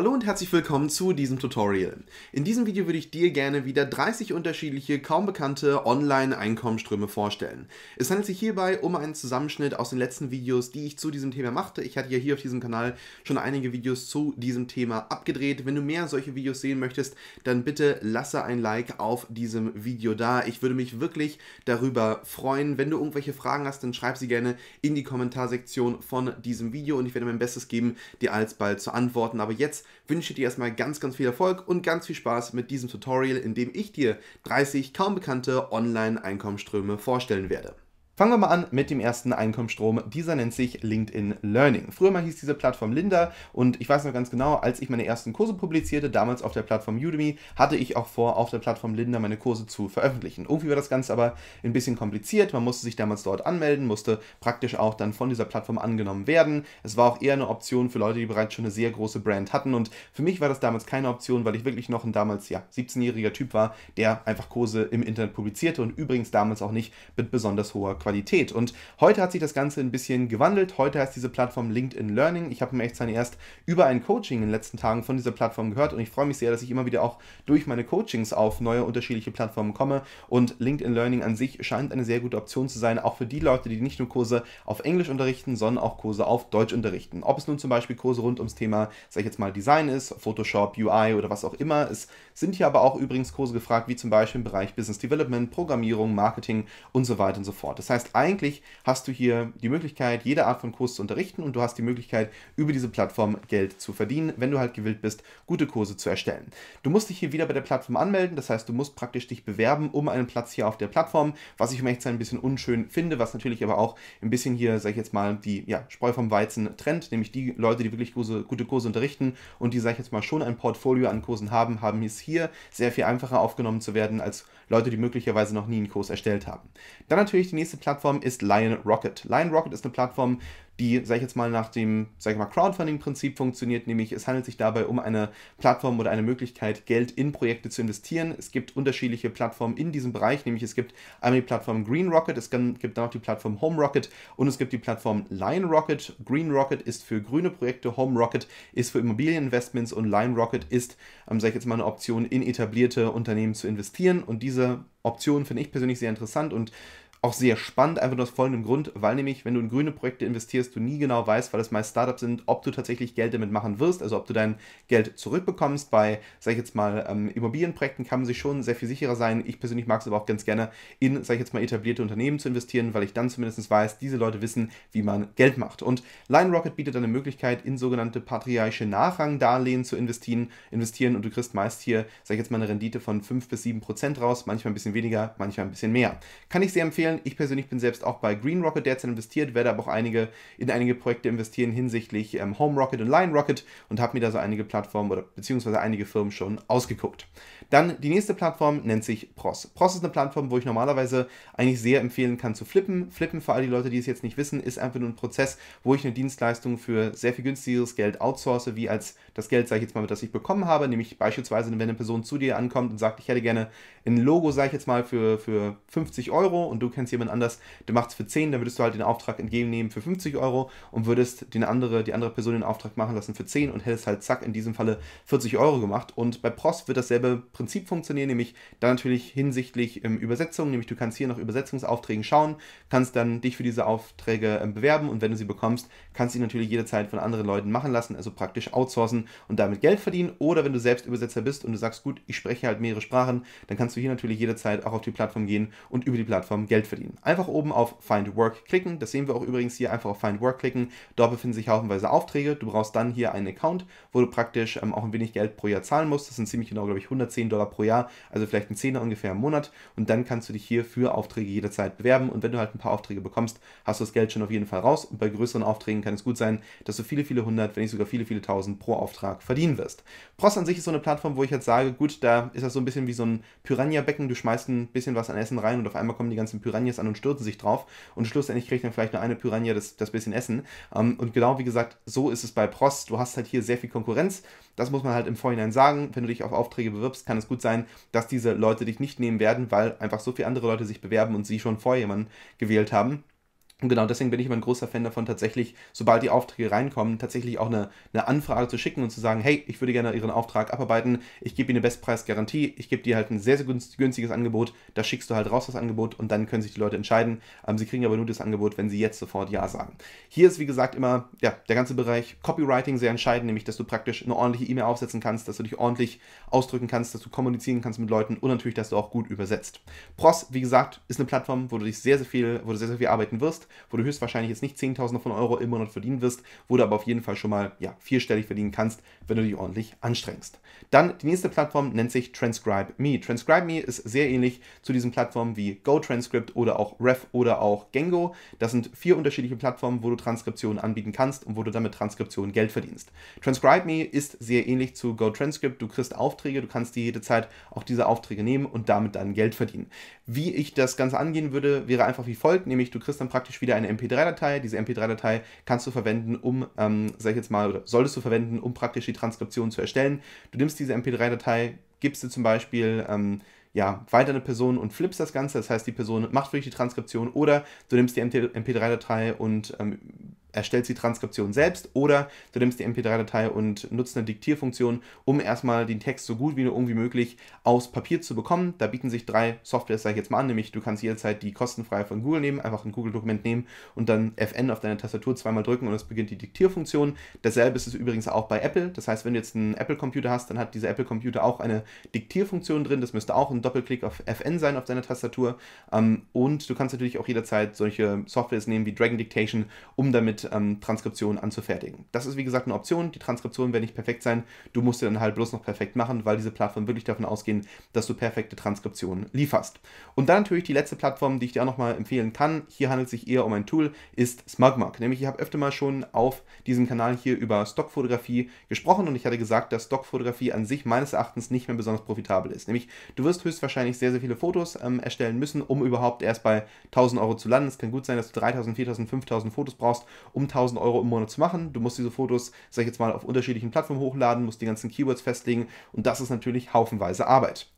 Hallo und herzlich willkommen zu diesem Tutorial. In diesem Video würde ich dir gerne wieder 30 unterschiedliche, kaum bekannte Online-Einkommensströme vorstellen. Es handelt sich hierbei um einen Zusammenschnitt aus den letzten Videos, die ich zu diesem Thema machte. Ich hatte ja hier auf diesem Kanal schon einige Videos zu diesem Thema abgedreht. Wenn du mehr solche Videos sehen möchtest, dann bitte lasse ein Like auf diesem Video da. Ich würde mich wirklich darüber freuen. Wenn du irgendwelche Fragen hast, dann schreib sie gerne in die Kommentarsektion von diesem Video und ich werde mein Bestes geben, dir alsbald zu antworten. Aber jetzt wünsche dir erstmal ganz, ganz viel Erfolg und ganz viel Spaß mit diesem Tutorial, in dem ich dir 30 kaum bekannte Online-Einkommensströme vorstellen werde. Fangen wir mal an mit dem ersten Einkommensstrom. Dieser nennt sich LinkedIn Learning. Früher mal hieß diese Plattform Linda und ich weiß noch ganz genau, als ich meine ersten Kurse publizierte, damals auf der Plattform Udemy, hatte ich auch vor, auf der Plattform Linda meine Kurse zu veröffentlichen. Irgendwie war das Ganze aber ein bisschen kompliziert. Man musste sich damals dort anmelden, musste praktisch auch dann von dieser Plattform angenommen werden. Es war auch eher eine Option für Leute, die bereits schon eine sehr große Brand hatten und für mich war das damals keine Option, weil ich wirklich noch ein damals ja 17-jähriger Typ war, der einfach Kurse im Internet publizierte und übrigens damals auch nicht mit besonders hoher Qualität. Qualität. Und heute hat sich das Ganze ein bisschen gewandelt. Heute heißt diese Plattform LinkedIn Learning. Ich habe mir echt sein erst über ein Coaching in den letzten Tagen von dieser Plattform gehört und ich freue mich sehr, dass ich immer wieder auch durch meine Coachings auf neue unterschiedliche Plattformen komme. Und LinkedIn Learning an sich scheint eine sehr gute Option zu sein, auch für die Leute, die nicht nur Kurse auf Englisch unterrichten, sondern auch Kurse auf Deutsch unterrichten. Ob es nun zum Beispiel Kurse rund ums Thema, sag ich jetzt mal, Design ist, Photoshop, UI oder was auch immer. Es sind hier aber auch übrigens Kurse gefragt, wie zum Beispiel im Bereich Business Development, Programmierung, Marketing und so weiter und so fort. Das heißt, heißt, eigentlich hast du hier die Möglichkeit, jede Art von Kurs zu unterrichten und du hast die Möglichkeit, über diese Plattform Geld zu verdienen, wenn du halt gewillt bist, gute Kurse zu erstellen. Du musst dich hier wieder bei der Plattform anmelden, das heißt, du musst praktisch dich bewerben um einen Platz hier auf der Plattform, was ich im Echtzeit ein bisschen unschön finde, was natürlich aber auch ein bisschen hier, sag ich jetzt mal, die ja, Spreu vom Weizen trennt, nämlich die Leute, die wirklich große, gute Kurse unterrichten und die, sag ich jetzt mal, schon ein Portfolio an Kursen haben, haben es hier sehr viel einfacher aufgenommen zu werden als Leute, die möglicherweise noch nie einen Kurs erstellt haben. Dann natürlich die nächste Plattform ist Lion Rocket. Lion Rocket ist eine Plattform, die, sag ich jetzt mal, nach dem, sage ich mal, Crowdfunding-Prinzip funktioniert, nämlich es handelt sich dabei um eine Plattform oder eine Möglichkeit, Geld in Projekte zu investieren. Es gibt unterschiedliche Plattformen in diesem Bereich, nämlich es gibt einmal die Plattform Green Rocket, es gibt dann auch die Plattform Home Rocket und es gibt die Plattform Line Rocket. Green Rocket ist für grüne Projekte, Home Rocket ist für Immobilieninvestments und Line Rocket ist, ähm, sag ich jetzt mal, eine Option, in etablierte Unternehmen zu investieren und diese Option finde ich persönlich sehr interessant und auch sehr spannend, einfach nur aus folgendem Grund, weil nämlich, wenn du in grüne Projekte investierst, du nie genau weißt, weil das meist Startups sind, ob du tatsächlich Geld damit machen wirst, also ob du dein Geld zurückbekommst. Bei, sag ich jetzt mal, ähm, Immobilienprojekten kann man sich schon sehr viel sicherer sein. Ich persönlich mag es aber auch ganz gerne, in, sag ich jetzt mal, etablierte Unternehmen zu investieren, weil ich dann zumindest weiß, diese Leute wissen, wie man Geld macht. Und Line Rocket bietet eine Möglichkeit, in sogenannte patriarchische Nachrangdarlehen zu investieren, investieren und du kriegst meist hier, sag ich jetzt mal, eine Rendite von 5 bis 7 Prozent raus, manchmal ein bisschen weniger, manchmal ein bisschen mehr. Kann ich sehr empfehlen empfehlen. Ich persönlich bin selbst auch bei Green Rocket derzeit investiert, werde aber auch einige in einige Projekte investieren hinsichtlich ähm, Home Rocket und Line Rocket und habe mir da so einige Plattformen oder beziehungsweise einige Firmen schon ausgeguckt. Dann die nächste Plattform nennt sich Pros. Pros ist eine Plattform, wo ich normalerweise eigentlich sehr empfehlen kann zu flippen. Flippen für all die Leute, die es jetzt nicht wissen, ist einfach nur ein Prozess, wo ich eine Dienstleistung für sehr viel günstigeres Geld outsource, wie als das Geld, sage ich jetzt mal, das ich bekommen habe, nämlich beispielsweise, wenn eine Person zu dir ankommt und sagt, ich hätte gerne ein Logo, sage ich jetzt mal, für, für 50 Euro und du kennst jemand anders, der macht es für 10, dann würdest du halt den Auftrag entgegennehmen für 50 Euro und würdest den andere, die andere Person den Auftrag machen lassen für 10 und hättest halt zack in diesem Falle 40 Euro gemacht. Und bei Prost wird dasselbe Prinzip funktionieren, nämlich da natürlich hinsichtlich ähm, Übersetzung, nämlich du kannst hier nach Übersetzungsaufträgen schauen, kannst dann dich für diese Aufträge ähm, bewerben und wenn du sie bekommst, kannst du sie natürlich jederzeit von anderen Leuten machen lassen, also praktisch outsourcen und damit Geld verdienen. Oder wenn du selbst Übersetzer bist und du sagst, gut, ich spreche halt mehrere Sprachen, dann kannst du hier natürlich jederzeit auch auf die Plattform gehen und über die Plattform Geld verdienen verdienen. Einfach oben auf Find Work klicken. Das sehen wir auch übrigens hier. Einfach auf Find Work klicken. Dort befinden sich haufenweise Aufträge. Du brauchst dann hier einen Account, wo du praktisch ähm, auch ein wenig Geld pro Jahr zahlen musst. Das sind ziemlich genau, glaube ich, 110 Dollar pro Jahr. Also vielleicht ein Zehner ungefähr im Monat. Und dann kannst du dich hier für Aufträge jederzeit bewerben. Und wenn du halt ein paar Aufträge bekommst, hast du das Geld schon auf jeden Fall raus. Und bei größeren Aufträgen kann es gut sein, dass du viele, viele hundert, wenn nicht sogar viele, viele tausend pro Auftrag verdienen wirst. Prost an sich ist so eine Plattform, wo ich jetzt sage, gut, da ist das so ein bisschen wie so ein Piranha-Becken. Du schmeißt ein bisschen was an Essen rein und auf einmal kommen die ganzen Piranha Piranhas an und stürzen sich drauf und schlussendlich kriegt dann vielleicht nur eine Piranha das, das bisschen Essen. Ähm, und genau wie gesagt, so ist es bei Prost. Du hast halt hier sehr viel Konkurrenz. Das muss man halt im Vorhinein sagen. Wenn du dich auf Aufträge bewirbst, kann es gut sein, dass diese Leute dich nicht nehmen werden, weil einfach so viele andere Leute sich bewerben und sie schon vorher jemanden gewählt haben. Und genau deswegen bin ich immer ein großer Fan davon, tatsächlich, sobald die Aufträge reinkommen, tatsächlich auch eine, eine Anfrage zu schicken und zu sagen, hey, ich würde gerne Ihren Auftrag abarbeiten, ich gebe Ihnen eine Bestpreisgarantie, ich gebe dir halt ein sehr, sehr günstiges Angebot, da schickst du halt raus das Angebot und dann können sich die Leute entscheiden. Ähm, sie kriegen aber nur das Angebot, wenn sie jetzt sofort Ja sagen. Hier ist, wie gesagt, immer ja, der ganze Bereich Copywriting sehr entscheidend, nämlich, dass du praktisch eine ordentliche E-Mail aufsetzen kannst, dass du dich ordentlich ausdrücken kannst, dass du kommunizieren kannst mit Leuten und natürlich, dass du auch gut übersetzt. Pros, wie gesagt, ist eine Plattform, wo du dich sehr, sehr viel, wo du sehr, sehr viel arbeiten wirst wo du höchstwahrscheinlich jetzt nicht Zehntausende von Euro im Monat verdienen wirst, wo du aber auf jeden Fall schon mal ja, vierstellig verdienen kannst, wenn du dich ordentlich anstrengst. Dann die nächste Plattform nennt sich TranscribeMe. TranscribeMe ist sehr ähnlich zu diesen Plattformen wie GoTranscript oder auch Ref oder auch Gengo. Das sind vier unterschiedliche Plattformen, wo du Transkriptionen anbieten kannst und wo du damit Transkriptionen Geld verdienst. TranscribeMe ist sehr ähnlich zu GoTranscript. Du kriegst Aufträge, du kannst dir jede Zeit auch diese Aufträge nehmen und damit dann Geld verdienen. Wie ich das Ganze angehen würde, wäre einfach wie folgt, nämlich du kriegst dann praktisch wieder eine MP3-Datei. Diese MP3-Datei kannst du verwenden, um, ähm, sag ich jetzt mal, oder solltest du verwenden, um praktisch die Transkription zu erstellen. Du nimmst diese MP3-Datei, gibst sie zum Beispiel ähm, ja, weiter eine Person und flippst das Ganze. Das heißt, die Person macht wirklich die Transkription oder du nimmst die MP3-Datei und ähm, erstellst die Transkription selbst oder du nimmst die MP3-Datei und nutzt eine Diktierfunktion, um erstmal den Text so gut wie nur irgendwie möglich aus Papier zu bekommen. Da bieten sich drei Softwares, sage ich jetzt mal an, nämlich du kannst jederzeit die kostenfreie von Google nehmen, einfach ein Google-Dokument nehmen und dann FN auf deine Tastatur zweimal drücken und es beginnt die Diktierfunktion. Dasselbe ist es übrigens auch bei Apple. Das heißt, wenn du jetzt einen Apple-Computer hast, dann hat dieser Apple-Computer auch eine Diktierfunktion drin. Das müsste auch ein Doppelklick auf FN sein auf deiner Tastatur. Ähm, und du kannst natürlich auch jederzeit solche Softwares nehmen wie Dragon Dictation, um damit ähm, Transkriptionen anzufertigen. Das ist wie gesagt eine Option. Die Transkriptionen werden nicht perfekt sein. Du musst sie dann halt bloß noch perfekt machen, weil diese Plattformen wirklich davon ausgehen, dass du perfekte Transkriptionen lieferst. Und dann natürlich die letzte Plattform, die ich dir auch nochmal empfehlen kann. Hier handelt es sich eher um ein Tool, ist SmugMug. Nämlich ich habe öfter mal schon auf diesem Kanal hier über Stockfotografie gesprochen und ich hatte gesagt, dass Stockfotografie an sich meines Erachtens nicht mehr besonders profitabel ist. Nämlich du wirst höchstwahrscheinlich sehr, sehr viele Fotos ähm, erstellen müssen, um überhaupt erst bei 1000 Euro zu landen. Es kann gut sein, dass du 3000, 4000, 5000 Fotos brauchst, um 1000 Euro im Monat zu machen. Du musst diese Fotos, sag ich jetzt mal, auf unterschiedlichen Plattformen hochladen, musst die ganzen Keywords festlegen und das ist natürlich haufenweise Arbeit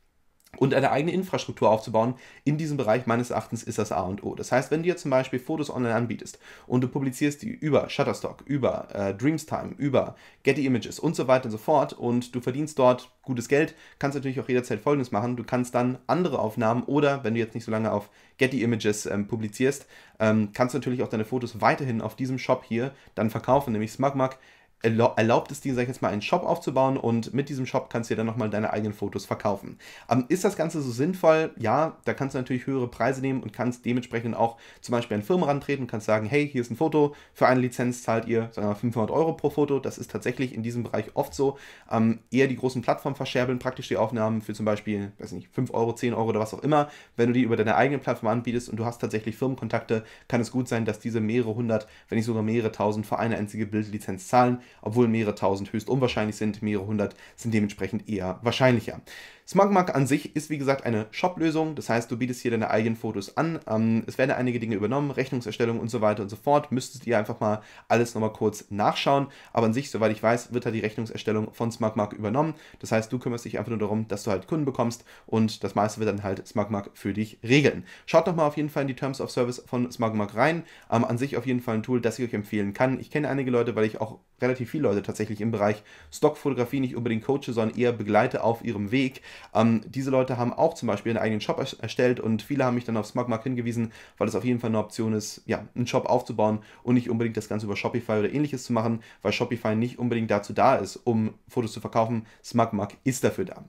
und eine eigene Infrastruktur aufzubauen in diesem Bereich meines Erachtens ist das A und O. Das heißt, wenn du jetzt zum Beispiel Fotos online anbietest und du publizierst die über Shutterstock, über äh, Dreamstime, über Getty Images und so weiter und so fort und du verdienst dort gutes Geld, kannst du natürlich auch jederzeit Folgendes machen. Du kannst dann andere Aufnahmen oder, wenn du jetzt nicht so lange auf Getty Images ähm, publizierst, ähm, kannst du natürlich auch deine Fotos weiterhin auf diesem Shop hier dann verkaufen, nämlich SmugMug erlaubt es dir, sag ich jetzt mal, einen Shop aufzubauen und mit diesem Shop kannst du dir dann nochmal deine eigenen Fotos verkaufen. Ähm, ist das Ganze so sinnvoll? Ja, da kannst du natürlich höhere Preise nehmen und kannst dementsprechend auch zum Beispiel an Firmen rantreten und kannst sagen, hey, hier ist ein Foto, für eine Lizenz zahlt ihr, sagen wir mal, 500 Euro pro Foto. Das ist tatsächlich in diesem Bereich oft so. Ähm, eher die großen Plattformen verscherbeln praktisch die Aufnahmen für zum Beispiel, weiß nicht, 5 Euro, 10 Euro oder was auch immer. Wenn du die über deine eigene Plattform anbietest und du hast tatsächlich Firmenkontakte, kann es gut sein, dass diese mehrere hundert, wenn nicht sogar mehrere tausend für eine einzige Bildlizenz zahlen obwohl mehrere tausend höchst unwahrscheinlich sind, mehrere hundert sind dementsprechend eher wahrscheinlicher. SmugMug an sich ist wie gesagt eine Shop-Lösung, das heißt, du bietest hier deine eigenen Fotos an. Ähm, es werden einige Dinge übernommen, Rechnungserstellung und so weiter und so fort. Müsstest ihr einfach mal alles nochmal kurz nachschauen. Aber an sich, soweit ich weiß, wird da die Rechnungserstellung von SmugMug übernommen. Das heißt, du kümmerst dich einfach nur darum, dass du halt Kunden bekommst und das meiste wird dann halt SmugMug für dich regeln. Schaut doch mal auf jeden Fall in die Terms of Service von SmugMug rein. Ähm, an sich auf jeden Fall ein Tool, das ich euch empfehlen kann. Ich kenne einige Leute, weil ich auch relativ viele Leute tatsächlich im Bereich Stockfotografie nicht unbedingt coache, sondern eher begleite auf ihrem Weg. Ähm, diese Leute haben auch zum Beispiel einen eigenen Shop erstellt und viele haben mich dann auf Smugmark hingewiesen, weil es auf jeden Fall eine Option ist, ja, einen Shop aufzubauen und nicht unbedingt das Ganze über Shopify oder ähnliches zu machen, weil Shopify nicht unbedingt dazu da ist, um Fotos zu verkaufen. Smugmark ist dafür da.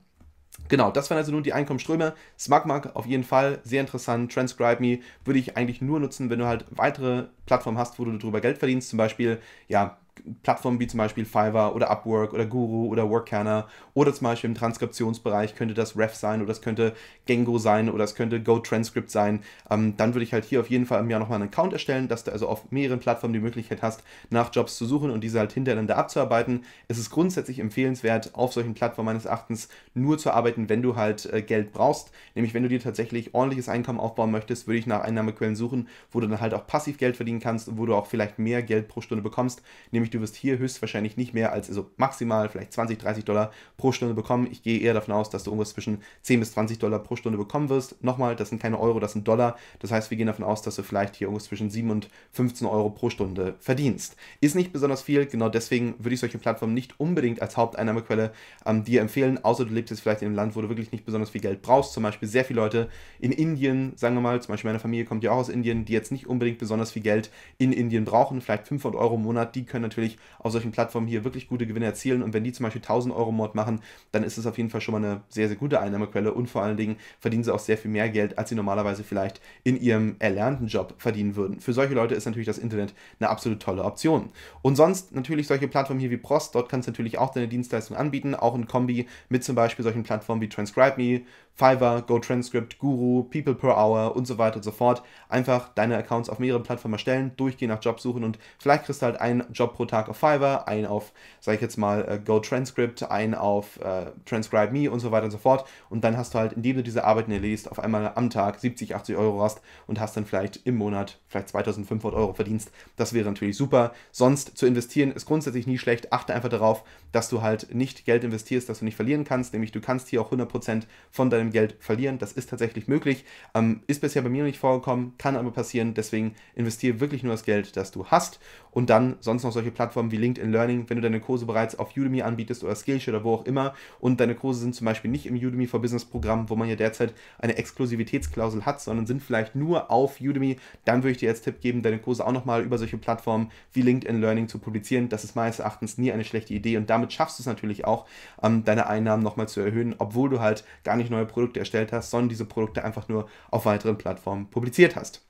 Genau, das waren also nun die Einkommensströme. SmugMark auf jeden Fall sehr interessant. TranscribeMe würde ich eigentlich nur nutzen, wenn du halt weitere Plattformen hast, wo du darüber Geld verdienst. Zum Beispiel, ja, Plattformen wie zum Beispiel Fiverr oder Upwork oder Guru oder Workcanner oder zum Beispiel im Transkriptionsbereich könnte das Ref sein oder es könnte Gengo sein oder es könnte GoTranscript sein, ähm, dann würde ich halt hier auf jeden Fall im Jahr nochmal einen Account erstellen, dass du also auf mehreren Plattformen die Möglichkeit hast, nach Jobs zu suchen und diese halt hintereinander abzuarbeiten. Es ist grundsätzlich empfehlenswert, auf solchen Plattformen meines Erachtens nur zu arbeiten, wenn du halt äh, Geld brauchst. Nämlich wenn du dir tatsächlich ordentliches Einkommen aufbauen möchtest, würde ich nach Einnahmequellen suchen, wo du dann halt auch passiv Geld verdienen kannst und wo du auch vielleicht mehr Geld pro Stunde bekommst. Nämlich nämlich du wirst hier höchstwahrscheinlich nicht mehr als also maximal vielleicht 20, 30 Dollar pro Stunde bekommen. Ich gehe eher davon aus, dass du irgendwas zwischen 10 bis 20 Dollar pro Stunde bekommen wirst. Nochmal, das sind keine Euro, das sind Dollar. Das heißt, wir gehen davon aus, dass du vielleicht hier irgendwas zwischen 7 und 15 Euro pro Stunde verdienst. Ist nicht besonders viel, genau deswegen würde ich solche Plattformen nicht unbedingt als Haupteinnahmequelle ähm, dir empfehlen, außer du lebst jetzt vielleicht in einem Land, wo du wirklich nicht besonders viel Geld brauchst. Zum Beispiel sehr viele Leute in Indien, sagen wir mal, zum Beispiel meine Familie kommt ja auch aus Indien, die jetzt nicht unbedingt besonders viel Geld in Indien brauchen, vielleicht 500 Euro im Monat, die können natürlich natürlich auf solchen Plattformen hier wirklich gute Gewinne erzielen. Und wenn die zum Beispiel 1000 Euro Mord machen, dann ist es auf jeden Fall schon mal eine sehr, sehr gute Einnahmequelle. Und vor allen Dingen verdienen sie auch sehr viel mehr Geld, als sie normalerweise vielleicht in ihrem erlernten Job verdienen würden. Für solche Leute ist natürlich das Internet eine absolut tolle Option. Und sonst natürlich solche Plattformen hier wie Prost. Dort kannst du natürlich auch deine Dienstleistung anbieten, auch in Kombi mit zum Beispiel solchen Plattformen wie Transcribe.me Fiverr, GoTranscript, Guru, People per Hour und so weiter und so fort. Einfach deine Accounts auf mehreren Plattformen erstellen, durchgehen nach Jobs suchen und vielleicht kriegst du halt einen Job pro Tag auf Fiverr, einen auf, sag ich jetzt mal, äh, GoTranscript, einen auf äh, TranscribeMe und so weiter und so fort. Und dann hast du halt, indem du diese Arbeiten erledigst, auf einmal am Tag 70, 80 Euro hast und hast dann vielleicht im Monat vielleicht 2500 Euro Verdienst. Das wäre natürlich super. Sonst zu investieren ist grundsätzlich nie schlecht. Achte einfach darauf, dass du halt nicht Geld investierst, das du nicht verlieren kannst. Nämlich du kannst hier auch 100% von deinem dein Geld verlieren. Das ist tatsächlich möglich. Ähm, ist bisher bei mir noch nicht vorgekommen, kann aber passieren. Deswegen investiere wirklich nur das Geld, das du hast und dann sonst noch solche Plattformen wie LinkedIn Learning, wenn du deine Kurse bereits auf Udemy anbietest oder Skillshare oder wo auch immer und deine Kurse sind zum Beispiel nicht im Udemy for Business Programm, wo man ja derzeit eine Exklusivitätsklausel hat, sondern sind vielleicht nur auf Udemy, dann würde ich dir als Tipp geben, deine Kurse auch nochmal über solche Plattformen wie LinkedIn Learning zu publizieren. Das ist meines Erachtens nie eine schlechte Idee und damit schaffst du es natürlich auch, ähm, deine Einnahmen nochmal zu erhöhen, obwohl du halt gar nicht neue Produkte erstellt hast, sondern diese Produkte einfach nur auf weiteren Plattformen publiziert hast.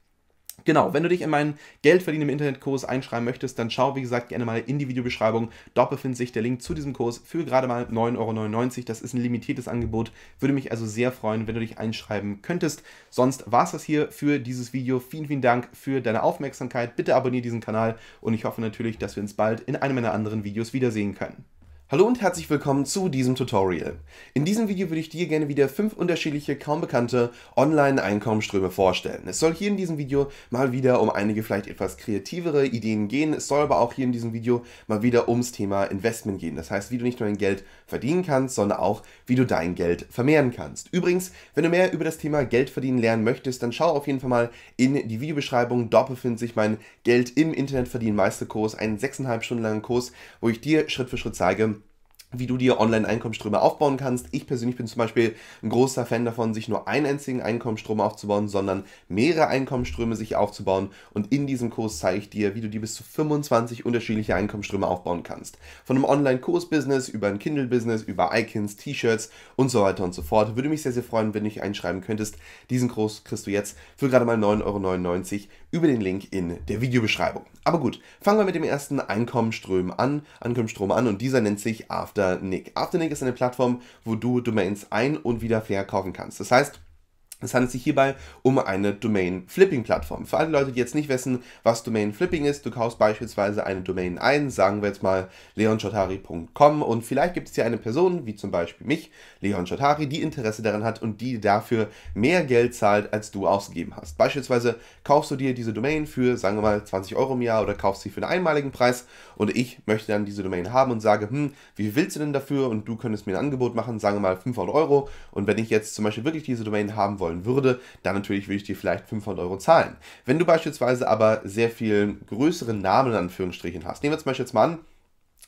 Genau, wenn du dich in meinen Geldverdienen im Internetkurs einschreiben möchtest, dann schau, wie gesagt, gerne mal in die Videobeschreibung. Dort befindet sich der Link zu diesem Kurs für gerade mal 9,99 Euro. Das ist ein limitiertes Angebot. Würde mich also sehr freuen, wenn du dich einschreiben könntest. Sonst war es das hier für dieses Video. Vielen, vielen Dank für deine Aufmerksamkeit. Bitte abonniere diesen Kanal und ich hoffe natürlich, dass wir uns bald in einem meiner anderen Videos wiedersehen können. Hallo und herzlich willkommen zu diesem Tutorial. In diesem Video würde ich dir gerne wieder fünf unterschiedliche, kaum bekannte Online-Einkommensströme vorstellen. Es soll hier in diesem Video mal wieder um einige vielleicht etwas kreativere Ideen gehen. Es soll aber auch hier in diesem Video mal wieder ums Thema Investment gehen. Das heißt, wie du nicht nur dein Geld verdienen kannst, sondern auch, wie du dein Geld vermehren kannst. Übrigens, wenn du mehr über das Thema Geld verdienen lernen möchtest, dann schau auf jeden Fall mal in die Videobeschreibung. Dort befindet sich mein Geld im Internet verdienen Meisterkurs, einen sechseinhalb Stunden langen Kurs, wo ich dir Schritt für Schritt zeige, wie du dir Online-Einkommensströme aufbauen kannst. Ich persönlich bin zum Beispiel ein großer Fan davon, sich nur einen einzigen Einkommensstrom aufzubauen, sondern mehrere Einkommensströme sich aufzubauen. Und in diesem Kurs zeige ich dir, wie du dir bis zu 25 unterschiedliche Einkommensströme aufbauen kannst. Von einem Online-Kurs-Business über ein Kindle-Business, über Icons, T-Shirts und so weiter und so fort. Würde mich sehr, sehr freuen, wenn du dich einschreiben könntest. Diesen Kurs kriegst du jetzt für gerade mal 9,99 Euro über den Link in der Videobeschreibung. Aber gut, fangen wir mit dem ersten Einkommenstrom an, Einkommenstrom an und dieser nennt sich Afternick. Afternick ist eine Plattform, wo du Domains ein- und wieder verkaufen kannst. Das heißt, es handelt sich hierbei um eine Domain-Flipping-Plattform. Für alle Leute, die jetzt nicht wissen, was Domain-Flipping ist, du kaufst beispielsweise eine Domain ein, sagen wir jetzt mal leonchotari.com und vielleicht gibt es hier eine Person, wie zum Beispiel mich, Leon Chotari, die Interesse daran hat und die dafür mehr Geld zahlt, als du ausgegeben hast. Beispielsweise kaufst du dir diese Domain für, sagen wir mal, 20 Euro im Jahr oder kaufst sie für einen einmaligen Preis und ich möchte dann diese Domain haben und sage, hm, wie willst du denn dafür? Und du könntest mir ein Angebot machen, sagen wir mal 500 Euro und wenn ich jetzt zum Beispiel wirklich diese Domain haben wollte, wollen würde, dann natürlich würde ich dir vielleicht 500 Euro zahlen. Wenn du beispielsweise aber sehr viel größeren Namen in Anführungsstrichen hast, nehmen wir zum Beispiel jetzt mal an,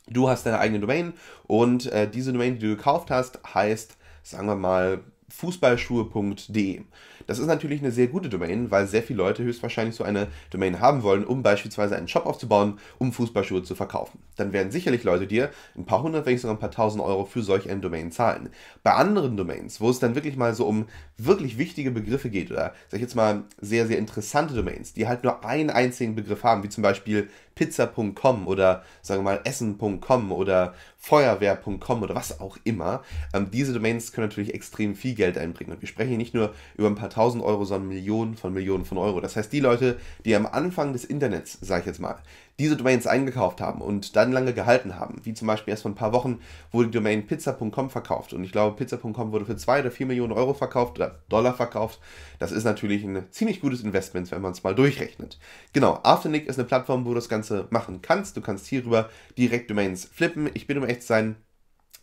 du hast deine eigene Domain und äh, diese Domain, die du gekauft hast, heißt, sagen wir mal, fußballschuhe.de. Das ist natürlich eine sehr gute Domain, weil sehr viele Leute höchstwahrscheinlich so eine Domain haben wollen, um beispielsweise einen Shop aufzubauen, um Fußballschuhe zu verkaufen. Dann werden sicherlich Leute dir ein paar hundert, wenn nicht sogar ein paar tausend Euro für solch eine Domain zahlen. Bei anderen Domains, wo es dann wirklich mal so um wirklich wichtige Begriffe geht oder, sag ich jetzt mal, sehr, sehr interessante Domains, die halt nur einen einzigen Begriff haben, wie zum Beispiel pizza.com oder sagen wir mal essen.com oder feuerwehr.com oder was auch immer. Ähm, diese Domains können natürlich extrem viel Geld einbringen. Und wir sprechen hier nicht nur über ein paar tausend Euro, sondern Millionen von Millionen von Euro. Das heißt, die Leute, die am Anfang des Internets, sage ich jetzt mal, diese Domains eingekauft haben und dann lange gehalten haben. Wie zum Beispiel erst vor ein paar Wochen wurde die Domain pizza.com verkauft und ich glaube, pizza.com wurde für zwei oder vier Millionen Euro verkauft oder Dollar verkauft. Das ist natürlich ein ziemlich gutes Investment, wenn man es mal durchrechnet. Genau, Afternic ist eine Plattform, wo du das Ganze machen kannst. Du kannst hierüber direkt Domains flippen. Ich bin um echt zu sein,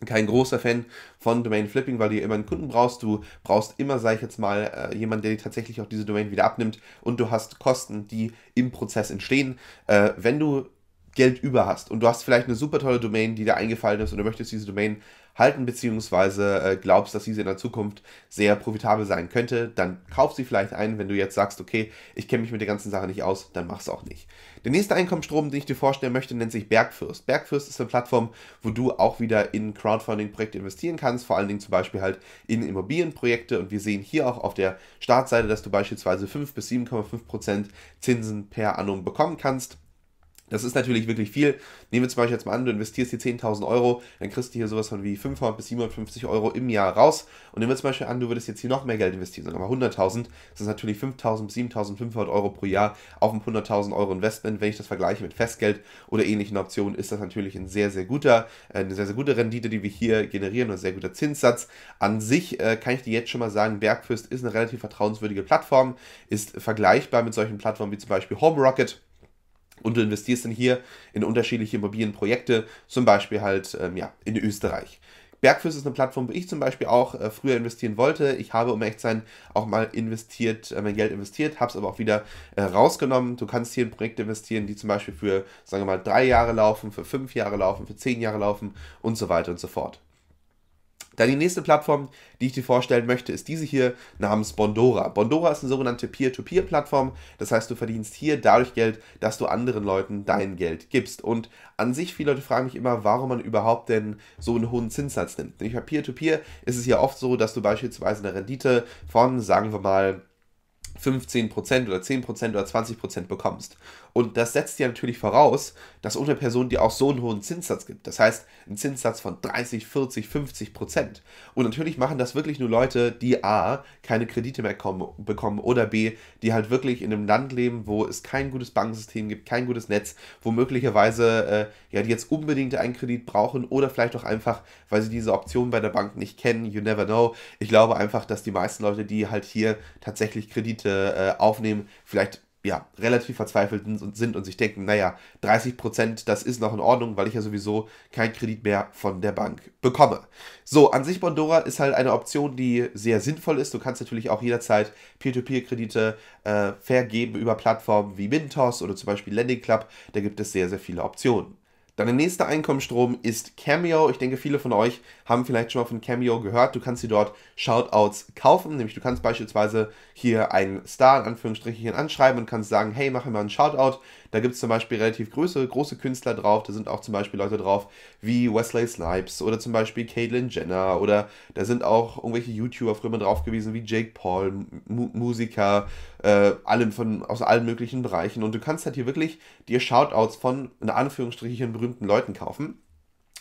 kein großer Fan von Domain Flipping, weil du ja immer einen Kunden brauchst. Du brauchst immer, sage ich jetzt mal, äh, jemanden, der dir tatsächlich auch diese Domain wieder abnimmt und du hast Kosten, die im Prozess entstehen. Äh, wenn du Geld über hast und du hast vielleicht eine super tolle Domain, die dir eingefallen ist und du möchtest diese Domain halten, beziehungsweise äh, glaubst, dass diese in der Zukunft sehr profitabel sein könnte, dann kauf sie vielleicht ein. Wenn du jetzt sagst, okay, ich kenne mich mit der ganzen Sache nicht aus, dann mach's auch nicht. Der nächste Einkommensstrom, den ich dir vorstellen möchte, nennt sich Bergfürst. Bergfürst ist eine Plattform, wo du auch wieder in Crowdfunding-Projekte investieren kannst, vor allen Dingen zum Beispiel halt in Immobilienprojekte. Und wir sehen hier auch auf der Startseite, dass du beispielsweise 5 bis 7,5 Prozent Zinsen per annum bekommen kannst. Das ist natürlich wirklich viel. Nehmen wir zum Beispiel jetzt mal an, du investierst hier 10.000 Euro, dann kriegst du hier sowas von wie 500 bis 750 Euro im Jahr raus. Und nehmen wir zum Beispiel an, du würdest jetzt hier noch mehr Geld investieren, sagen mal 100.000, das ist natürlich 5.000 bis 7.500 Euro pro Jahr auf ein 100.000 Euro Investment. Wenn ich das vergleiche mit Festgeld oder ähnlichen Optionen, ist das natürlich ein sehr, sehr guter, eine sehr, sehr gute Rendite, die wir hier generieren, ein sehr guter Zinssatz. An sich äh, kann ich dir jetzt schon mal sagen, Bergfürst ist eine relativ vertrauenswürdige Plattform, ist vergleichbar mit solchen Plattformen wie zum Beispiel HomeRocket. Und du investierst dann hier in unterschiedliche Immobilienprojekte, zum Beispiel halt ähm, ja, in Österreich. Bergfürst ist eine Plattform, wo ich zum Beispiel auch äh, früher investieren wollte. Ich habe, um echt zu sein, auch mal investiert, äh, mein Geld investiert, habe es aber auch wieder äh, rausgenommen. Du kannst hier in Projekte investieren, die zum Beispiel für, sagen wir mal, drei Jahre laufen, für fünf Jahre laufen, für zehn Jahre laufen und so weiter und so fort. Dann die nächste Plattform, die ich dir vorstellen möchte, ist diese hier namens Bondora. Bondora ist eine sogenannte Peer-to-Peer-Plattform. Das heißt, du verdienst hier dadurch Geld, dass du anderen Leuten dein Geld gibst. Und an sich, viele Leute fragen mich immer, warum man überhaupt denn so einen hohen Zinssatz nimmt. Nämlich bei Peer-to-Peer ist es ja oft so, dass du beispielsweise eine Rendite von, sagen wir mal, 15% oder 10% oder 20% bekommst. Und das setzt ja natürlich voraus, dass unter Personen, die auch so einen hohen Zinssatz gibt. Das heißt, einen Zinssatz von 30, 40, 50 Prozent. Und natürlich machen das wirklich nur Leute, die A, keine Kredite mehr kommen, bekommen oder B, die halt wirklich in einem Land leben, wo es kein gutes Bankensystem gibt, kein gutes Netz, wo möglicherweise äh, ja, die jetzt unbedingt einen Kredit brauchen oder vielleicht auch einfach, weil sie diese Option bei der Bank nicht kennen. You never know. Ich glaube einfach, dass die meisten Leute, die halt hier tatsächlich Kredite äh, aufnehmen, vielleicht ja, relativ verzweifelt sind und sich denken, naja, 30 Prozent, das ist noch in Ordnung, weil ich ja sowieso keinen Kredit mehr von der Bank bekomme. So, an sich Bondora ist halt eine Option, die sehr sinnvoll ist. Du kannst natürlich auch jederzeit Peer-to-Peer-Kredite äh, vergeben über Plattformen wie Mintos oder zum Beispiel Lending Club. Da gibt es sehr, sehr viele Optionen. Deine nächste Einkommensstrom ist Cameo. Ich denke, viele von euch haben vielleicht schon mal von Cameo gehört. Du kannst dir dort Shoutouts kaufen, nämlich du kannst beispielsweise hier einen Star in Anführungsstrichen anschreiben und kannst sagen, hey, mach mir mal einen Shoutout da gibt es zum Beispiel relativ große, große Künstler drauf. Da sind auch zum Beispiel Leute drauf wie Wesley Snipes oder zum Beispiel Caitlyn Jenner oder da sind auch irgendwelche YouTuber früher mal drauf gewesen wie Jake Paul, M Musiker, äh, allem von, aus allen möglichen Bereichen. Und du kannst halt hier wirklich dir Shoutouts von, in Anführungsstrichen, berühmten Leuten kaufen.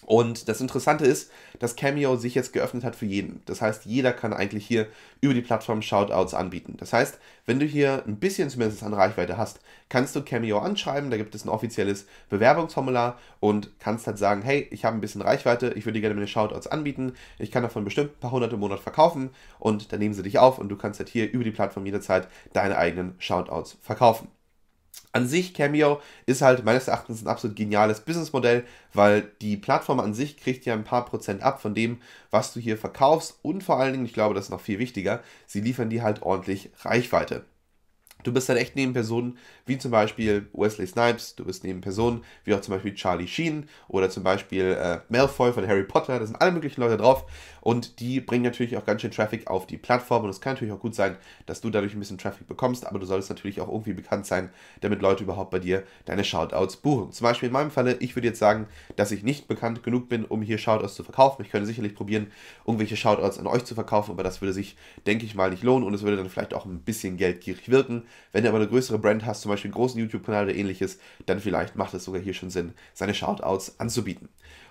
Und das Interessante ist, dass Cameo sich jetzt geöffnet hat für jeden. Das heißt, jeder kann eigentlich hier über die Plattform Shoutouts anbieten. Das heißt, wenn du hier ein bisschen zumindest an Reichweite hast, kannst du Cameo anschreiben. Da gibt es ein offizielles Bewerbungsformular und kannst halt sagen, hey, ich habe ein bisschen Reichweite, ich würde dir gerne meine Shoutouts anbieten. Ich kann davon bestimmt ein paar hundert im Monat verkaufen und dann nehmen sie dich auf und du kannst halt hier über die Plattform jederzeit deine eigenen Shoutouts verkaufen. An sich, Cameo ist halt meines Erachtens ein absolut geniales Businessmodell, weil die Plattform an sich kriegt ja ein paar Prozent ab von dem, was du hier verkaufst und vor allen Dingen, ich glaube, das ist noch viel wichtiger, sie liefern dir halt ordentlich Reichweite. Du bist dann halt echt neben Personen wie zum Beispiel Wesley Snipes, du bist neben Personen, wie auch zum Beispiel Charlie Sheen oder zum Beispiel äh, Malfoy von Harry Potter, da sind alle möglichen Leute drauf und die bringen natürlich auch ganz schön Traffic auf die Plattform und es kann natürlich auch gut sein, dass du dadurch ein bisschen Traffic bekommst, aber du solltest natürlich auch irgendwie bekannt sein, damit Leute überhaupt bei dir deine Shoutouts buchen. Zum Beispiel in meinem Falle, ich würde jetzt sagen, dass ich nicht bekannt genug bin, um hier Shoutouts zu verkaufen. Ich könnte sicherlich probieren, irgendwelche Shoutouts an euch zu verkaufen, aber das würde sich, denke ich mal, nicht lohnen und es würde dann vielleicht auch ein bisschen geldgierig wirken. Wenn du aber eine größere Brand hast, zum Beispiel Beispiel einen großen YouTube-Kanal oder ähnliches, dann vielleicht macht es sogar hier schon Sinn, seine Shoutouts anzubieten.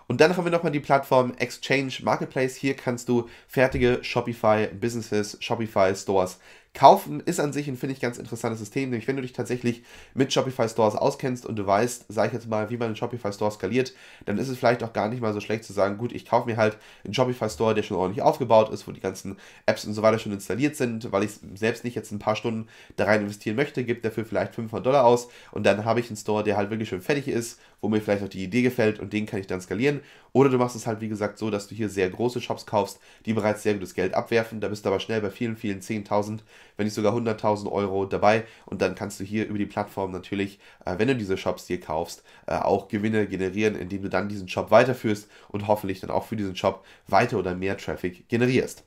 Und dann haben wir nochmal die Plattform Exchange Marketplace. Hier kannst du fertige Shopify Businesses, Shopify Stores Kaufen ist an sich ein, finde ich, ganz interessantes System, nämlich wenn du dich tatsächlich mit Shopify Stores auskennst und du weißt, sag ich jetzt mal, wie man einen Shopify Store skaliert, dann ist es vielleicht auch gar nicht mal so schlecht zu sagen, gut, ich kaufe mir halt einen Shopify Store, der schon ordentlich aufgebaut ist, wo die ganzen Apps und so weiter schon installiert sind, weil ich selbst nicht jetzt ein paar Stunden da rein investieren möchte, gebe dafür vielleicht 500 Dollar aus und dann habe ich einen Store, der halt wirklich schon fertig ist, wo mir vielleicht auch die Idee gefällt und den kann ich dann skalieren oder du machst es halt, wie gesagt, so, dass du hier sehr große Shops kaufst, die bereits sehr gutes Geld abwerfen. Da bist du aber schnell bei vielen, vielen 10.000, wenn nicht sogar 100.000 Euro dabei. Und dann kannst du hier über die Plattform natürlich, äh, wenn du diese Shops dir kaufst, äh, auch Gewinne generieren, indem du dann diesen Shop weiterführst und hoffentlich dann auch für diesen Shop weiter oder mehr Traffic generierst.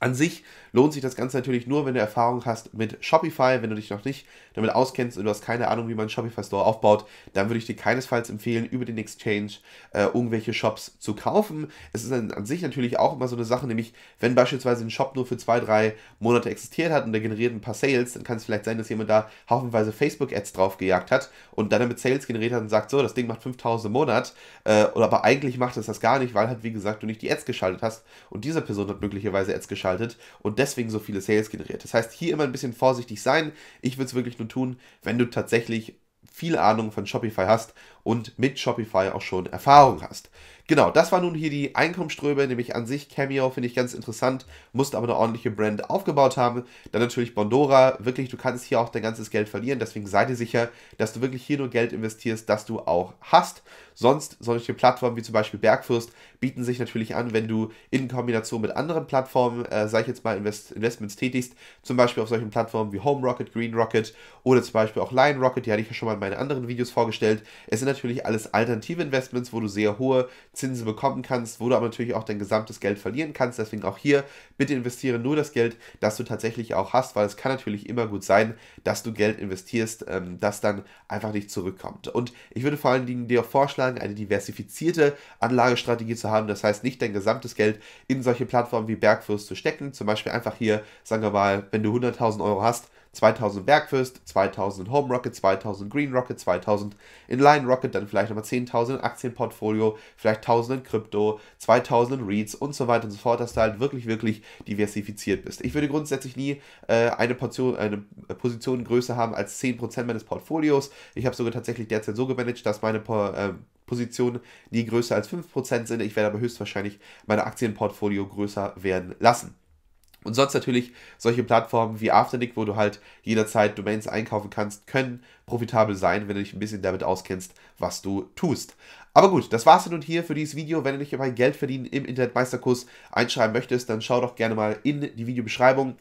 An sich lohnt sich das Ganze natürlich nur, wenn du Erfahrung hast mit Shopify. Wenn du dich noch nicht damit auskennst und du hast keine Ahnung, wie man einen Shopify Store aufbaut, dann würde ich dir keinesfalls empfehlen, über den Exchange äh, irgendwelche Shops zu kaufen. Es ist an, an, sich natürlich auch immer so eine Sache, nämlich wenn beispielsweise ein Shop nur für zwei, drei Monate existiert hat und der generiert ein paar Sales, dann kann es vielleicht sein, dass jemand da haufenweise Facebook-Ads draufgejagt hat und dann damit Sales generiert hat und sagt, so, das Ding macht 5000 im Monat, äh, oder aber eigentlich macht es das gar nicht, weil halt, wie gesagt, du nicht die Ads geschaltet hast und diese Person hat möglicherweise Ads geschaltet und deswegen deswegen so viele Sales generiert. Das heißt, hier immer ein bisschen vorsichtig sein. Ich würde es wirklich nur tun, wenn du tatsächlich viel Ahnung von Shopify hast und mit Shopify auch schon Erfahrung hast. Genau, das war nun hier die Einkommensströme, nämlich an sich Cameo finde ich ganz interessant, musst aber eine ordentliche Brand aufgebaut haben. Dann natürlich Bondora, wirklich, du kannst hier auch dein ganzes Geld verlieren, deswegen sei dir sicher, dass du wirklich hier nur Geld investierst, das du auch hast. Sonst solche Plattformen wie zum Beispiel Bergfürst bieten sich natürlich an, wenn du in Kombination mit anderen Plattformen, äh, sage ich jetzt mal, Invest Investments tätigst, zum Beispiel auf solchen Plattformen wie Home Rocket, Green Rocket oder zum Beispiel auch Lion Rocket, die hatte ich ja schon mal in meinen anderen Videos vorgestellt. Es sind natürlich natürlich alles alternative Investments, wo du sehr hohe Zinsen bekommen kannst, wo du aber natürlich auch dein gesamtes Geld verlieren kannst. Deswegen auch hier bitte investiere nur das Geld, das du tatsächlich auch hast, weil es kann natürlich immer gut sein, dass du Geld investierst, ähm, das dann einfach nicht zurückkommt. Und ich würde vor allen Dingen dir auch vorschlagen, eine diversifizierte Anlagestrategie zu haben. Das heißt, nicht dein gesamtes Geld in solche Plattformen wie Bergfluss zu stecken. Zum Beispiel einfach hier, sagen wir mal, wenn du 100.000 Euro hast, 2000 Bergfürst, 2000 Home Rocket, 2000 Green Rocket, 2000 Inline Rocket, dann vielleicht nochmal 10.000 in Aktienportfolio, vielleicht 1000 in Krypto, 2000 in Reads und so weiter und so fort, dass du halt wirklich, wirklich diversifiziert bist. Ich würde grundsätzlich nie äh, eine, Portion, eine äh, Position größer haben als 10% meines Portfolios. Ich habe sogar tatsächlich derzeit so gemanagt, dass meine äh, Positionen nie größer als 5% sind. Ich werde aber höchstwahrscheinlich mein Aktienportfolio größer werden lassen. Und sonst natürlich solche Plattformen wie Afternic, wo du halt jederzeit Domains einkaufen kannst, können profitabel sein, wenn du dich ein bisschen damit auskennst, was du tust. Aber gut, das war's nun hier für dieses Video. Wenn du dich bei Geld verdienen im Internetmeisterkurs einschreiben möchtest, dann schau doch gerne mal in die Videobeschreibung.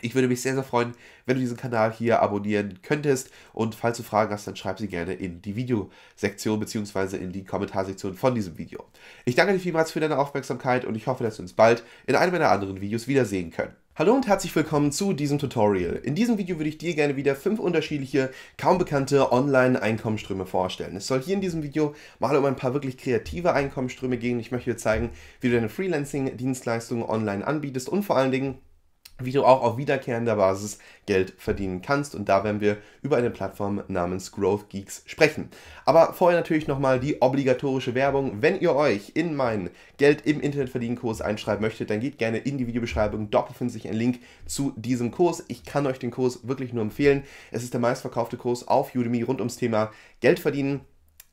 Ich würde mich sehr, sehr freuen, wenn du diesen Kanal hier abonnieren könntest. Und falls du Fragen hast, dann schreib sie gerne in die Videosektion bzw. in die Kommentarsektion von diesem Video. Ich danke dir vielmals für deine Aufmerksamkeit und ich hoffe, dass wir uns bald in einem meiner anderen Videos wiedersehen können. Hallo und herzlich willkommen zu diesem Tutorial. In diesem Video würde ich dir gerne wieder fünf unterschiedliche, kaum bekannte Online-Einkommensströme vorstellen. Es soll hier in diesem Video mal um ein paar wirklich kreative Einkommensströme gehen. Ich möchte dir zeigen, wie du deine Freelancing-Dienstleistungen online anbietest und vor allen Dingen, wie du auch auf wiederkehrender Basis Geld verdienen kannst. Und da werden wir über eine Plattform namens Growth Geeks sprechen. Aber vorher natürlich nochmal die obligatorische Werbung. Wenn ihr euch in meinen Geld im Internet verdienen Kurs einschreiben möchtet, dann geht gerne in die Videobeschreibung. Dort befindet sich ein Link zu diesem Kurs. Ich kann euch den Kurs wirklich nur empfehlen. Es ist der meistverkaufte Kurs auf Udemy rund ums Thema Geld verdienen.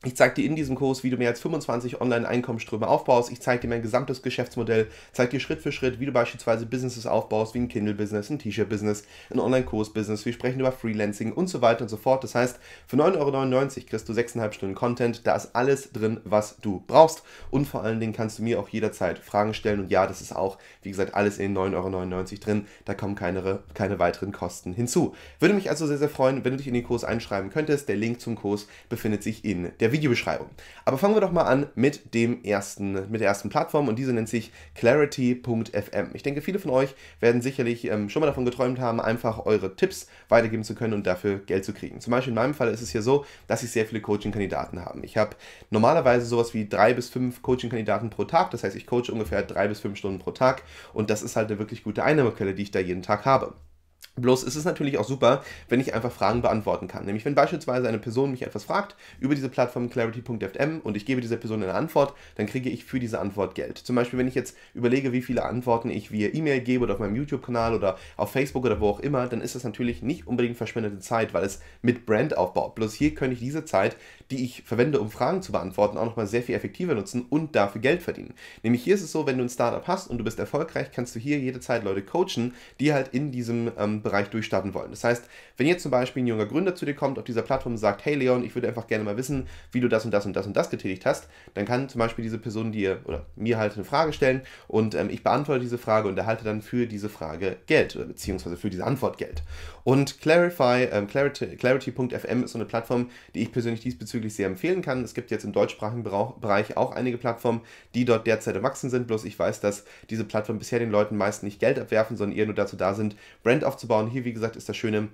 Ich zeige dir in diesem Kurs, wie du mehr als 25 Online-Einkommensströme aufbaust. Ich zeige dir mein gesamtes Geschäftsmodell, zeige dir Schritt für Schritt, wie du beispielsweise Businesses aufbaust, wie ein Kindle-Business, ein T-Shirt-Business, ein Online-Kurs-Business. Wir sprechen über Freelancing und so weiter und so fort. Das heißt, für 9,99 Euro kriegst du 6,5 Stunden Content. Da ist alles drin, was du brauchst. Und vor allen Dingen kannst du mir auch jederzeit Fragen stellen. Und ja, das ist auch, wie gesagt, alles in 9,99 Euro drin. Da kommen keine, keine weiteren Kosten hinzu. Würde mich also sehr, sehr freuen, wenn du dich in den Kurs einschreiben könntest. Der Link zum Kurs befindet sich in der Videobeschreibung. Aber fangen wir doch mal an mit, dem ersten, mit der ersten Plattform und diese nennt sich Clarity.fm. Ich denke, viele von euch werden sicherlich ähm, schon mal davon geträumt haben, einfach eure Tipps weitergeben zu können und dafür Geld zu kriegen. Zum Beispiel in meinem Fall ist es hier so, dass ich sehr viele Coaching-Kandidaten habe. Ich habe normalerweise sowas wie drei bis fünf Coaching-Kandidaten pro Tag. Das heißt, ich coache ungefähr drei bis fünf Stunden pro Tag und das ist halt eine wirklich gute Einnahmequelle, die ich da jeden Tag habe. Bloß ist es natürlich auch super, wenn ich einfach Fragen beantworten kann. Nämlich wenn beispielsweise eine Person mich etwas fragt über diese Plattform clarity.fm und ich gebe dieser Person eine Antwort, dann kriege ich für diese Antwort Geld. Zum Beispiel, wenn ich jetzt überlege, wie viele Antworten ich via E-Mail gebe oder auf meinem YouTube-Kanal oder auf Facebook oder wo auch immer, dann ist das natürlich nicht unbedingt verschwendete Zeit, weil es mit Brand aufbaut. Bloß hier könnte ich diese Zeit, die ich verwende, um Fragen zu beantworten, auch nochmal sehr viel effektiver nutzen und dafür Geld verdienen. Nämlich hier ist es so, wenn du ein Startup hast und du bist erfolgreich, kannst du hier jede Zeit Leute coachen, die halt in diesem ähm, Bereich durchstarten wollen. Das heißt, wenn jetzt zum Beispiel ein junger Gründer zu dir kommt auf dieser Plattform und sagt, hey Leon, ich würde einfach gerne mal wissen, wie du das und das und das und das getätigt hast, dann kann zum Beispiel diese Person dir oder mir halt eine Frage stellen und ähm, ich beantworte diese Frage und erhalte dann für diese Frage Geld oder beziehungsweise für diese Antwort Geld. Und Clarify, ähm, Clarity.fm Clarity ist so eine Plattform, die ich persönlich diesbezüglich sehr empfehlen kann. Es gibt jetzt im deutschsprachigen Bereich auch einige Plattformen, die dort derzeit erwachsen sind. Bloß ich weiß, dass diese Plattformen bisher den Leuten meist nicht Geld abwerfen, sondern eher nur dazu da sind, Brand aufzubauen ausbauen. Hier, wie gesagt, ist das schöne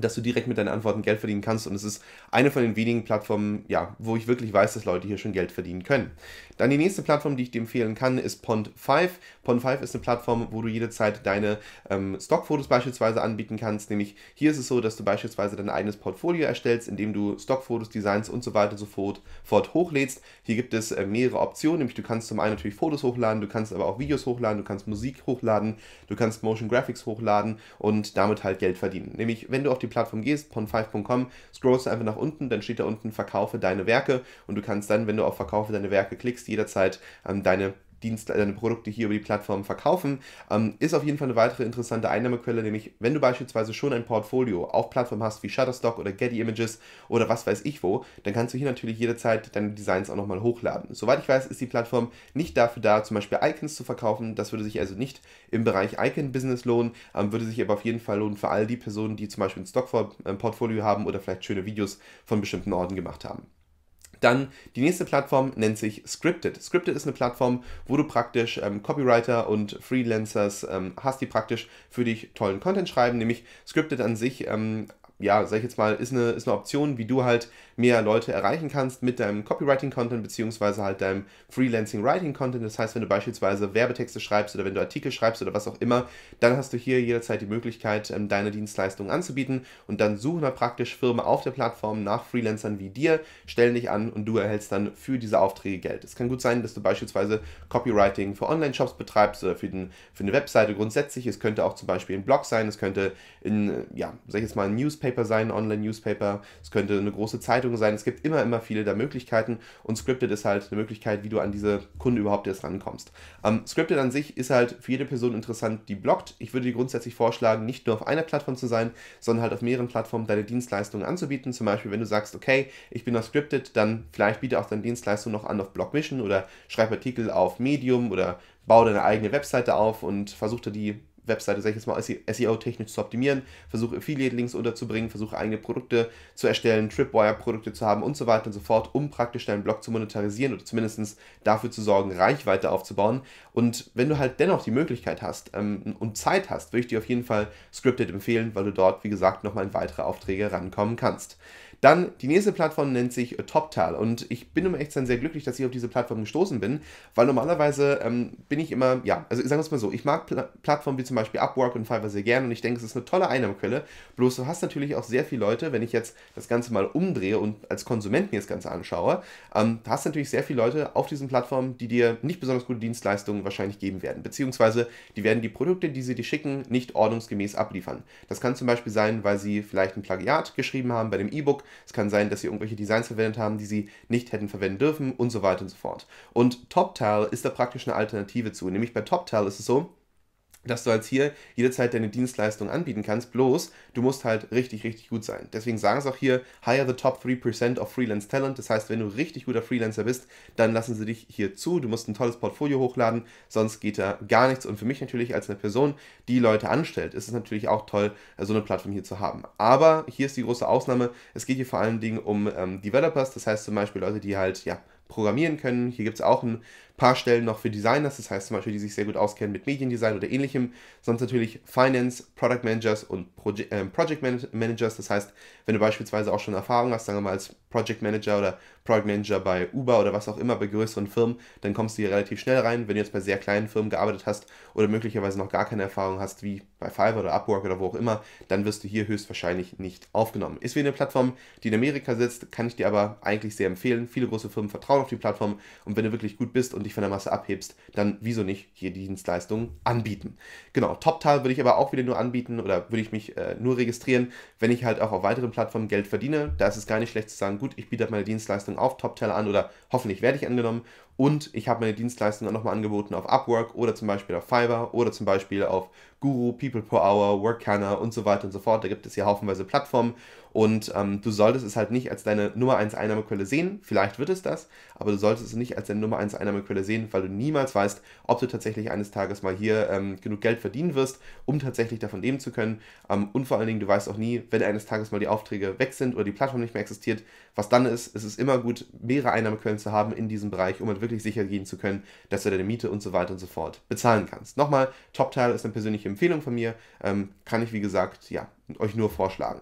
dass du direkt mit deinen Antworten Geld verdienen kannst. Und es ist eine von den wenigen Plattformen, ja, wo ich wirklich weiß, dass Leute hier schon Geld verdienen können. Dann die nächste Plattform, die ich dir empfehlen kann, ist Pond5. Pond5 ist eine Plattform, wo du jederzeit deine ähm, Stockfotos beispielsweise anbieten kannst. Nämlich hier ist es so, dass du beispielsweise dein eigenes Portfolio erstellst, indem du Stockfotos, Designs und so weiter sofort fort hochlädst. Hier gibt es äh, mehrere Optionen, nämlich du kannst zum einen natürlich Fotos hochladen, du kannst aber auch Videos hochladen, du kannst Musik hochladen, du kannst Motion Graphics hochladen und damit halt Geld verdienen. Nämlich, wenn du auf die die Plattform gehst, pon5.com, scrollst du einfach nach unten, dann steht da unten Verkaufe deine Werke und du kannst dann, wenn du auf Verkaufe deine Werke klickst, jederzeit ähm, deine Dienst, äh, deine Produkte hier über die Plattform verkaufen, ähm, ist auf jeden Fall eine weitere interessante Einnahmequelle, nämlich wenn du beispielsweise schon ein Portfolio auf Plattformen hast wie Shutterstock oder Getty Images oder was weiß ich wo, dann kannst du hier natürlich jederzeit deine Designs auch nochmal hochladen. Soweit ich weiß, ist die Plattform nicht dafür da, zum Beispiel Icons zu verkaufen. Das würde sich also nicht im Bereich Icon-Business lohnen, ähm, würde sich aber auf jeden Fall lohnen für all die Personen, die zum Beispiel ein Stock-Portfolio äh, haben oder vielleicht schöne Videos von bestimmten Orten gemacht haben. Dann die nächste Plattform nennt sich Scripted. Scripted ist eine Plattform, wo du praktisch ähm, Copywriter und Freelancers ähm, hast, die praktisch für dich tollen Content schreiben. Nämlich Scripted an sich ähm, ja, sag ich jetzt mal, ist eine, ist eine Option, wie du halt mehr Leute erreichen kannst mit deinem Copywriting-Content beziehungsweise halt deinem Freelancing-Writing-Content. Das heißt, wenn du beispielsweise Werbetexte schreibst oder wenn du Artikel schreibst oder was auch immer, dann hast du hier jederzeit die Möglichkeit, ähm, deine Dienstleistungen anzubieten und dann suchen da halt praktisch Firmen auf der Plattform nach Freelancern wie dir, stellen dich an und du erhältst dann für diese Aufträge Geld. Es kann gut sein, dass du beispielsweise Copywriting für Online-Shops betreibst oder für, den, für eine Webseite grundsätzlich. Es könnte auch zum Beispiel ein Blog sein, es könnte in, ja, sag ich jetzt mal, ein Newspaper Newspaper sein, Online-Newspaper, es könnte eine große Zeitung sein. Es gibt immer, immer viele da Möglichkeiten und Scripted ist halt eine Möglichkeit, wie du an diese Kunden überhaupt erst rankommst. Ähm, Scripted an sich ist halt für jede Person interessant, die bloggt. Ich würde dir grundsätzlich vorschlagen, nicht nur auf einer Plattform zu sein, sondern halt auf mehreren Plattformen deine Dienstleistungen anzubieten. Zum Beispiel, wenn du sagst, okay, ich bin auf Scripted, dann vielleicht biete auch deine Dienstleistung noch an auf Blogmission oder schreib Artikel auf Medium oder baue deine eigene Webseite auf und versuche die Webseite, sag ich jetzt mal, SEO-technisch e zu optimieren, versuche Affiliate-Links unterzubringen, versuche eigene Produkte zu erstellen, Tripwire-Produkte zu haben und so weiter und so fort, um praktisch deinen Blog zu monetarisieren oder zumindest dafür zu sorgen, Reichweite aufzubauen. Und wenn du halt dennoch die Möglichkeit hast ähm, und Zeit hast, würde ich dir auf jeden Fall Scripted empfehlen, weil du dort, wie gesagt, nochmal in weitere Aufträge rankommen kannst. Dann die nächste Plattform nennt sich äh, TopTal und ich bin um echt sehr glücklich, dass ich auf diese Plattform gestoßen bin, weil normalerweise ähm, bin ich immer, ja, also sagen wir es mal so, ich mag Pl Plattformen wie zum Beispiel Upwork und Fiverr sehr gern und ich denke, es ist eine tolle Einnahmequelle. Bloß du hast natürlich auch sehr viele Leute, wenn ich jetzt das Ganze mal umdrehe und als Konsument mir das Ganze anschaue, ähm, hast natürlich sehr viele Leute auf diesen Plattformen, die dir nicht besonders gute Dienstleistungen wahrscheinlich geben werden, beziehungsweise die werden die Produkte, die sie dir schicken, nicht ordnungsgemäß abliefern. Das kann zum Beispiel sein, weil sie vielleicht ein Plagiat geschrieben haben bei dem E-Book es kann sein, dass sie irgendwelche Designs verwendet haben, die sie nicht hätten verwenden dürfen und so weiter und so fort. Und TopTal ist da praktisch eine Alternative zu. Nämlich bei TopTal ist es so, dass du als halt hier jederzeit deine Dienstleistung anbieten kannst, bloß du musst halt richtig, richtig gut sein. Deswegen sagen sie auch hier, hire the top 3% of Freelance Talent. Das heißt, wenn du richtig guter Freelancer bist, dann lassen sie dich hier zu. Du musst ein tolles Portfolio hochladen, sonst geht da gar nichts. Und für mich natürlich als eine Person, die Leute anstellt, ist es natürlich auch toll, äh, so eine Plattform hier zu haben. Aber hier ist die große Ausnahme. Es geht hier vor allen Dingen um ähm, Developers, das heißt zum Beispiel Leute, die halt, ja, programmieren können. Hier gibt es auch ein paar Stellen noch für Designers, das heißt zum Beispiel, die sich sehr gut auskennen mit Mediendesign oder ähnlichem. Sonst natürlich Finance, Product Managers und Proje äh, Project Managers, das heißt, wenn du beispielsweise auch schon Erfahrung hast, sagen wir mal als Project Manager oder Product Manager bei Uber oder was auch immer bei größeren Firmen, dann kommst du hier relativ schnell rein. Wenn du jetzt bei sehr kleinen Firmen gearbeitet hast oder möglicherweise noch gar keine Erfahrung hast, wie bei Fiverr oder Upwork oder wo auch immer, dann wirst du hier höchstwahrscheinlich nicht aufgenommen. Ist wie eine Plattform, die in Amerika sitzt, kann ich dir aber eigentlich sehr empfehlen. Viele große Firmen vertrauen auf die Plattform und wenn du wirklich gut bist und dich von der Masse abhebst, dann wieso nicht hier die Dienstleistung anbieten. Genau, TopTal würde ich aber auch wieder nur anbieten oder würde ich mich äh, nur registrieren, wenn ich halt auch auf weiteren Plattformen Geld verdiene. Da ist es gar nicht schlecht zu sagen, gut, ich biete halt meine Dienstleistung auf TopTal an oder hoffentlich werde ich angenommen und ich habe meine Dienstleistung auch nochmal angeboten auf Upwork oder zum Beispiel auf Fiverr oder zum Beispiel auf Guru, People per Hour, Workana und so weiter und so fort. Da gibt es ja haufenweise Plattformen und ähm, du solltest es halt nicht als deine Nummer 1 Einnahmequelle sehen. Vielleicht wird es das, aber du solltest es nicht als deine Nummer 1 Einnahmequelle sehen, weil du niemals weißt, ob du tatsächlich eines Tages mal hier ähm, genug Geld verdienen wirst, um tatsächlich davon leben zu können. Ähm, und vor allen Dingen, du weißt auch nie, wenn eines Tages mal die Aufträge weg sind oder die Plattform nicht mehr existiert, was dann ist. Es ist immer gut, mehrere Einnahmequellen zu haben in diesem Bereich, um halt wirklich sicher gehen zu können, dass du deine Miete und so weiter und so fort bezahlen kannst. Nochmal, Top teil ist eine persönliche Empfehlung von mir. Ähm, kann ich, wie gesagt, ja, euch nur vorschlagen.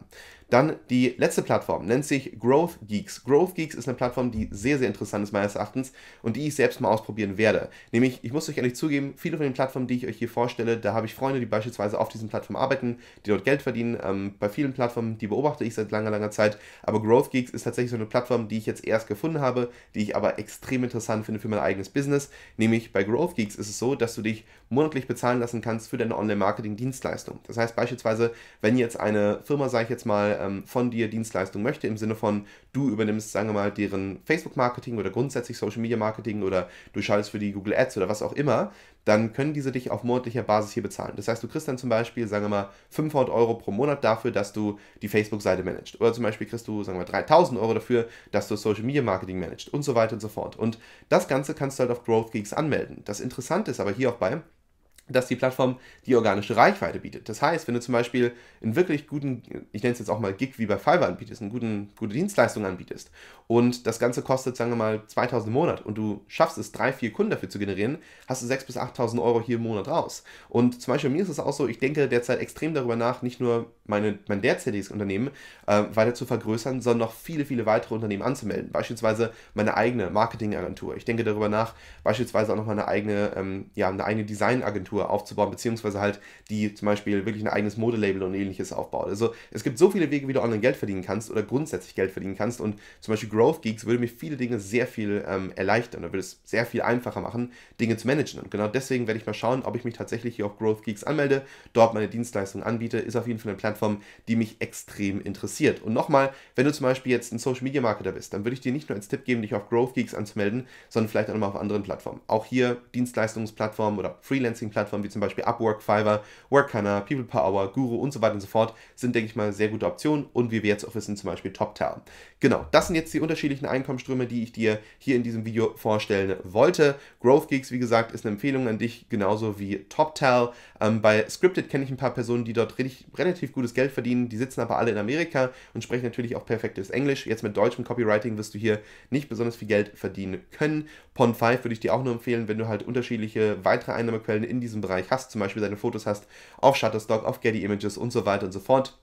Dann die letzte Plattform, nennt sich Growth Geeks. Growth Geeks ist eine Plattform, die sehr, sehr interessant ist meines Erachtens und die ich selbst mal ausprobieren werde. Nämlich, ich muss euch ehrlich zugeben, viele von den Plattformen, die ich euch hier vorstelle, da habe ich Freunde, die beispielsweise auf diesen Plattformen arbeiten, die dort Geld verdienen. Ähm, bei vielen Plattformen, die beobachte ich seit langer, langer Zeit. Aber Growth Geeks ist tatsächlich so eine Plattform, die ich jetzt erst gefunden habe, die ich aber extrem interessant finde für mein eigenes Business. Nämlich bei Growth Geeks ist es so, dass du dich monatlich bezahlen lassen kannst für deine Online-Marketing-Dienstleistung. Das heißt beispielsweise, wenn jetzt eine Firma, sage ich jetzt mal, ähm, von dir Dienstleistung möchte, im Sinne von, du übernimmst, sagen wir mal, deren Facebook-Marketing oder grundsätzlich Social-Media-Marketing oder du schaltest für die Google Ads oder was auch immer, dann können diese dich auf monatlicher Basis hier bezahlen. Das heißt, du kriegst dann zum Beispiel, sagen wir mal, 500 Euro pro Monat dafür, dass du die Facebook-Seite managst. Oder zum Beispiel kriegst du, sagen wir mal, 3000 Euro dafür, dass du Social-Media-Marketing managst und so weiter und so fort. Und das Ganze kannst du halt auf Growth Geeks anmelden. Das Interessante ist aber hier auch bei, dass die Plattform die organische Reichweite bietet. Das heißt, wenn du zum Beispiel einen wirklich guten, ich nenne es jetzt auch mal Gig wie bei Fiverr anbietest, eine guten, gute Dienstleistung anbietest und das Ganze kostet, sagen wir mal, 2000 im Monat und du schaffst es, drei, vier Kunden dafür zu generieren, hast du 6.000 bis 8.000 Euro hier im Monat raus. Und zum Beispiel mir ist es auch so, ich denke derzeit extrem darüber nach, nicht nur meine, mein derzeitiges Unternehmen äh, weiter zu vergrößern, sondern noch viele, viele weitere Unternehmen anzumelden. Beispielsweise meine eigene Marketingagentur. Ich denke darüber nach, beispielsweise auch noch mal eine eigene, ähm, ja, eine eigene Designagentur Infrastruktur aufzubauen, beziehungsweise halt die zum Beispiel wirklich ein eigenes Modelabel und ähnliches aufbaut. Also es gibt so viele Wege, wie du online Geld verdienen kannst oder grundsätzlich Geld verdienen kannst und zum Beispiel Growth Geeks würde mir viele Dinge sehr viel ähm, erleichtern oder würde es sehr viel einfacher machen, Dinge zu managen. Und genau deswegen werde ich mal schauen, ob ich mich tatsächlich hier auf Growth Geeks anmelde, dort meine Dienstleistungen anbiete, ist auf jeden Fall eine Plattform, die mich extrem interessiert. Und nochmal, wenn du zum Beispiel jetzt ein Social Media Marketer bist, dann würde ich dir nicht nur als Tipp geben, dich auf Growth Geeks anzumelden, sondern vielleicht auch nochmal auf anderen Plattformen. Auch hier Dienstleistungsplattformen oder Freelancing-Plattformen Plattformen wie zum Beispiel Upwork, Fiverr, Workana, PeoplePower, Guru und so weiter und so fort sind, denke ich mal, sehr gute Optionen und wie wir jetzt auch wissen, zum Beispiel TopTal. Genau, das sind jetzt die unterschiedlichen Einkommensströme, die ich dir hier in diesem Video vorstellen wollte. Growth Geeks, wie gesagt, ist eine Empfehlung an dich, genauso wie TopTal. Ähm, bei Scripted kenne ich ein paar Personen, die dort richtig, relativ gutes Geld verdienen, die sitzen aber alle in Amerika und sprechen natürlich auch perfektes Englisch. Jetzt mit deutschem Copywriting wirst du hier nicht besonders viel Geld verdienen können. Pond5 würde ich dir auch nur empfehlen, wenn du halt unterschiedliche weitere Einnahmequellen in diesem diesem Bereich hast, zum Beispiel deine Fotos hast, auf Shutterstock, auf Getty Images und so weiter und so fort.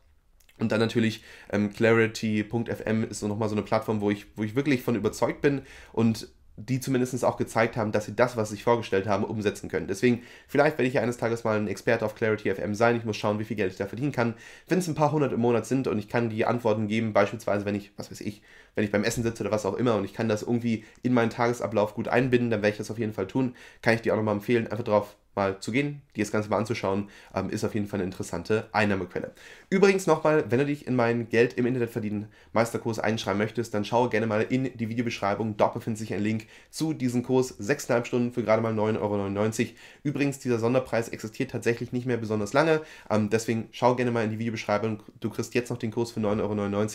Und dann natürlich ähm, Clarity.fm ist nochmal so eine Plattform, wo ich, wo ich wirklich von überzeugt bin und die zumindest auch gezeigt haben, dass sie das, was sie sich vorgestellt haben, umsetzen können. Deswegen, vielleicht werde ich ja eines Tages mal ein Experte auf Clarity FM sein. Ich muss schauen, wie viel Geld ich da verdienen kann. Wenn es ein paar hundert im Monat sind und ich kann die Antworten geben, beispielsweise, wenn ich, was weiß ich, wenn ich beim Essen sitze oder was auch immer und ich kann das irgendwie in meinen Tagesablauf gut einbinden, dann werde ich das auf jeden Fall tun. Kann ich dir auch nochmal empfehlen, einfach drauf mal zu gehen, dir das Ganze mal anzuschauen, ähm, ist auf jeden Fall eine interessante Einnahmequelle. Übrigens nochmal, wenn du dich in meinen Geld im Internet verdienen Meisterkurs einschreiben möchtest, dann schau gerne mal in die Videobeschreibung. Dort befindet sich ein Link zu diesem Kurs. 6,5 Stunden für gerade mal 9,99 Euro. Übrigens, dieser Sonderpreis existiert tatsächlich nicht mehr besonders lange. Ähm, deswegen schau gerne mal in die Videobeschreibung. Du kriegst jetzt noch den Kurs für 9,99 Euro.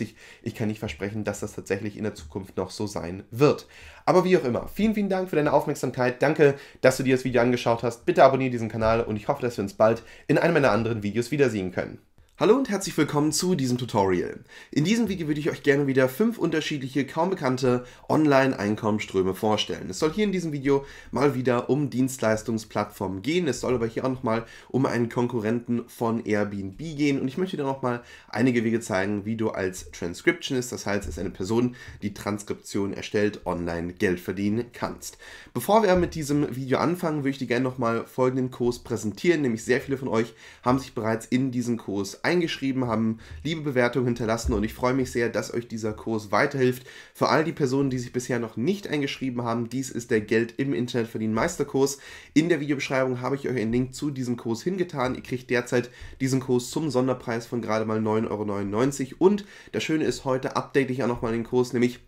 Ich kann nicht versprechen, dass das tatsächlich tatsächlich in der Zukunft noch so sein wird. Aber wie auch immer, vielen, vielen Dank für deine Aufmerksamkeit. Danke, dass du dir das Video angeschaut hast. Bitte abonniere diesen Kanal und ich hoffe, dass wir uns bald in einem meiner anderen Videos wiedersehen können. Hallo und herzlich willkommen zu diesem Tutorial. In diesem Video würde ich euch gerne wieder fünf unterschiedliche, kaum bekannte Online-Einkommensströme vorstellen. Es soll hier in diesem Video mal wieder um Dienstleistungsplattformen gehen. Es soll aber hier auch nochmal um einen Konkurrenten von Airbnb gehen. Und ich möchte dir nochmal einige Wege zeigen, wie du als Transcriptionist, das heißt, als eine Person, die Transkription erstellt, online Geld verdienen kannst. Bevor wir mit diesem Video anfangen, würde ich dir gerne nochmal folgenden Kurs präsentieren. Nämlich sehr viele von euch haben sich bereits in diesen Kurs eingeschrieben, haben liebe Bewertungen hinterlassen und ich freue mich sehr, dass euch dieser Kurs weiterhilft. Für all die Personen, die sich bisher noch nicht eingeschrieben haben, dies ist der Geld im Internet verdienen Meisterkurs. In der Videobeschreibung habe ich euch einen Link zu diesem Kurs hingetan. Ihr kriegt derzeit diesen Kurs zum Sonderpreis von gerade mal 9,99 Euro und das Schöne ist, heute update ich auch nochmal den Kurs, nämlich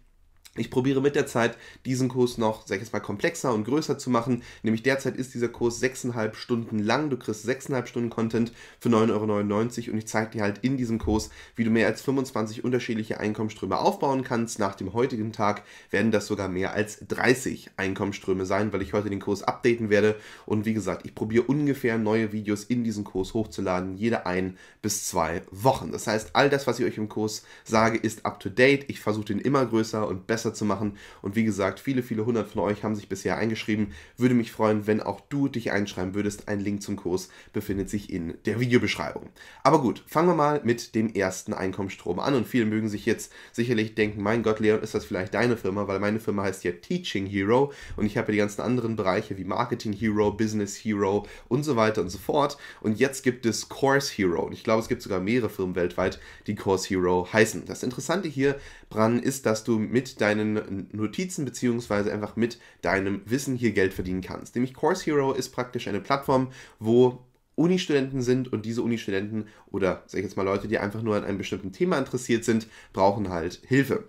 ich probiere mit der Zeit, diesen Kurs noch, sag ich jetzt mal, komplexer und größer zu machen. Nämlich derzeit ist dieser Kurs 6,5 Stunden lang. Du kriegst 6,5 Stunden Content für 9,99 Euro und ich zeige dir halt in diesem Kurs, wie du mehr als 25 unterschiedliche Einkommensströme aufbauen kannst. Nach dem heutigen Tag werden das sogar mehr als 30 Einkommensströme sein, weil ich heute den Kurs updaten werde. Und wie gesagt, ich probiere ungefähr neue Videos in diesem Kurs hochzuladen, jede ein bis zwei Wochen. Das heißt, all das, was ich euch im Kurs sage, ist up to date. Ich versuche den immer größer und besser besser zu machen. Und wie gesagt, viele, viele hundert von euch haben sich bisher eingeschrieben. Würde mich freuen, wenn auch du dich einschreiben würdest. Ein Link zum Kurs befindet sich in der Videobeschreibung. Aber gut, fangen wir mal mit dem ersten Einkommensstrom an. Und viele mögen sich jetzt sicherlich denken, mein Gott, Leon, ist das vielleicht deine Firma? Weil meine Firma heißt ja Teaching Hero und ich habe ja die ganzen anderen Bereiche wie Marketing Hero, Business Hero und so weiter und so fort. Und jetzt gibt es Course Hero. Und ich glaube, es gibt sogar mehrere Firmen weltweit, die Course Hero heißen. Das Interessante hier dran ist, dass du mit deinem deinen Notizen bzw. einfach mit deinem Wissen hier Geld verdienen kannst. Nämlich Course Hero ist praktisch eine Plattform, wo Uni-Studenten sind und diese Uni-Studenten oder sag ich jetzt mal Leute, die einfach nur an einem bestimmten Thema interessiert sind, brauchen halt Hilfe.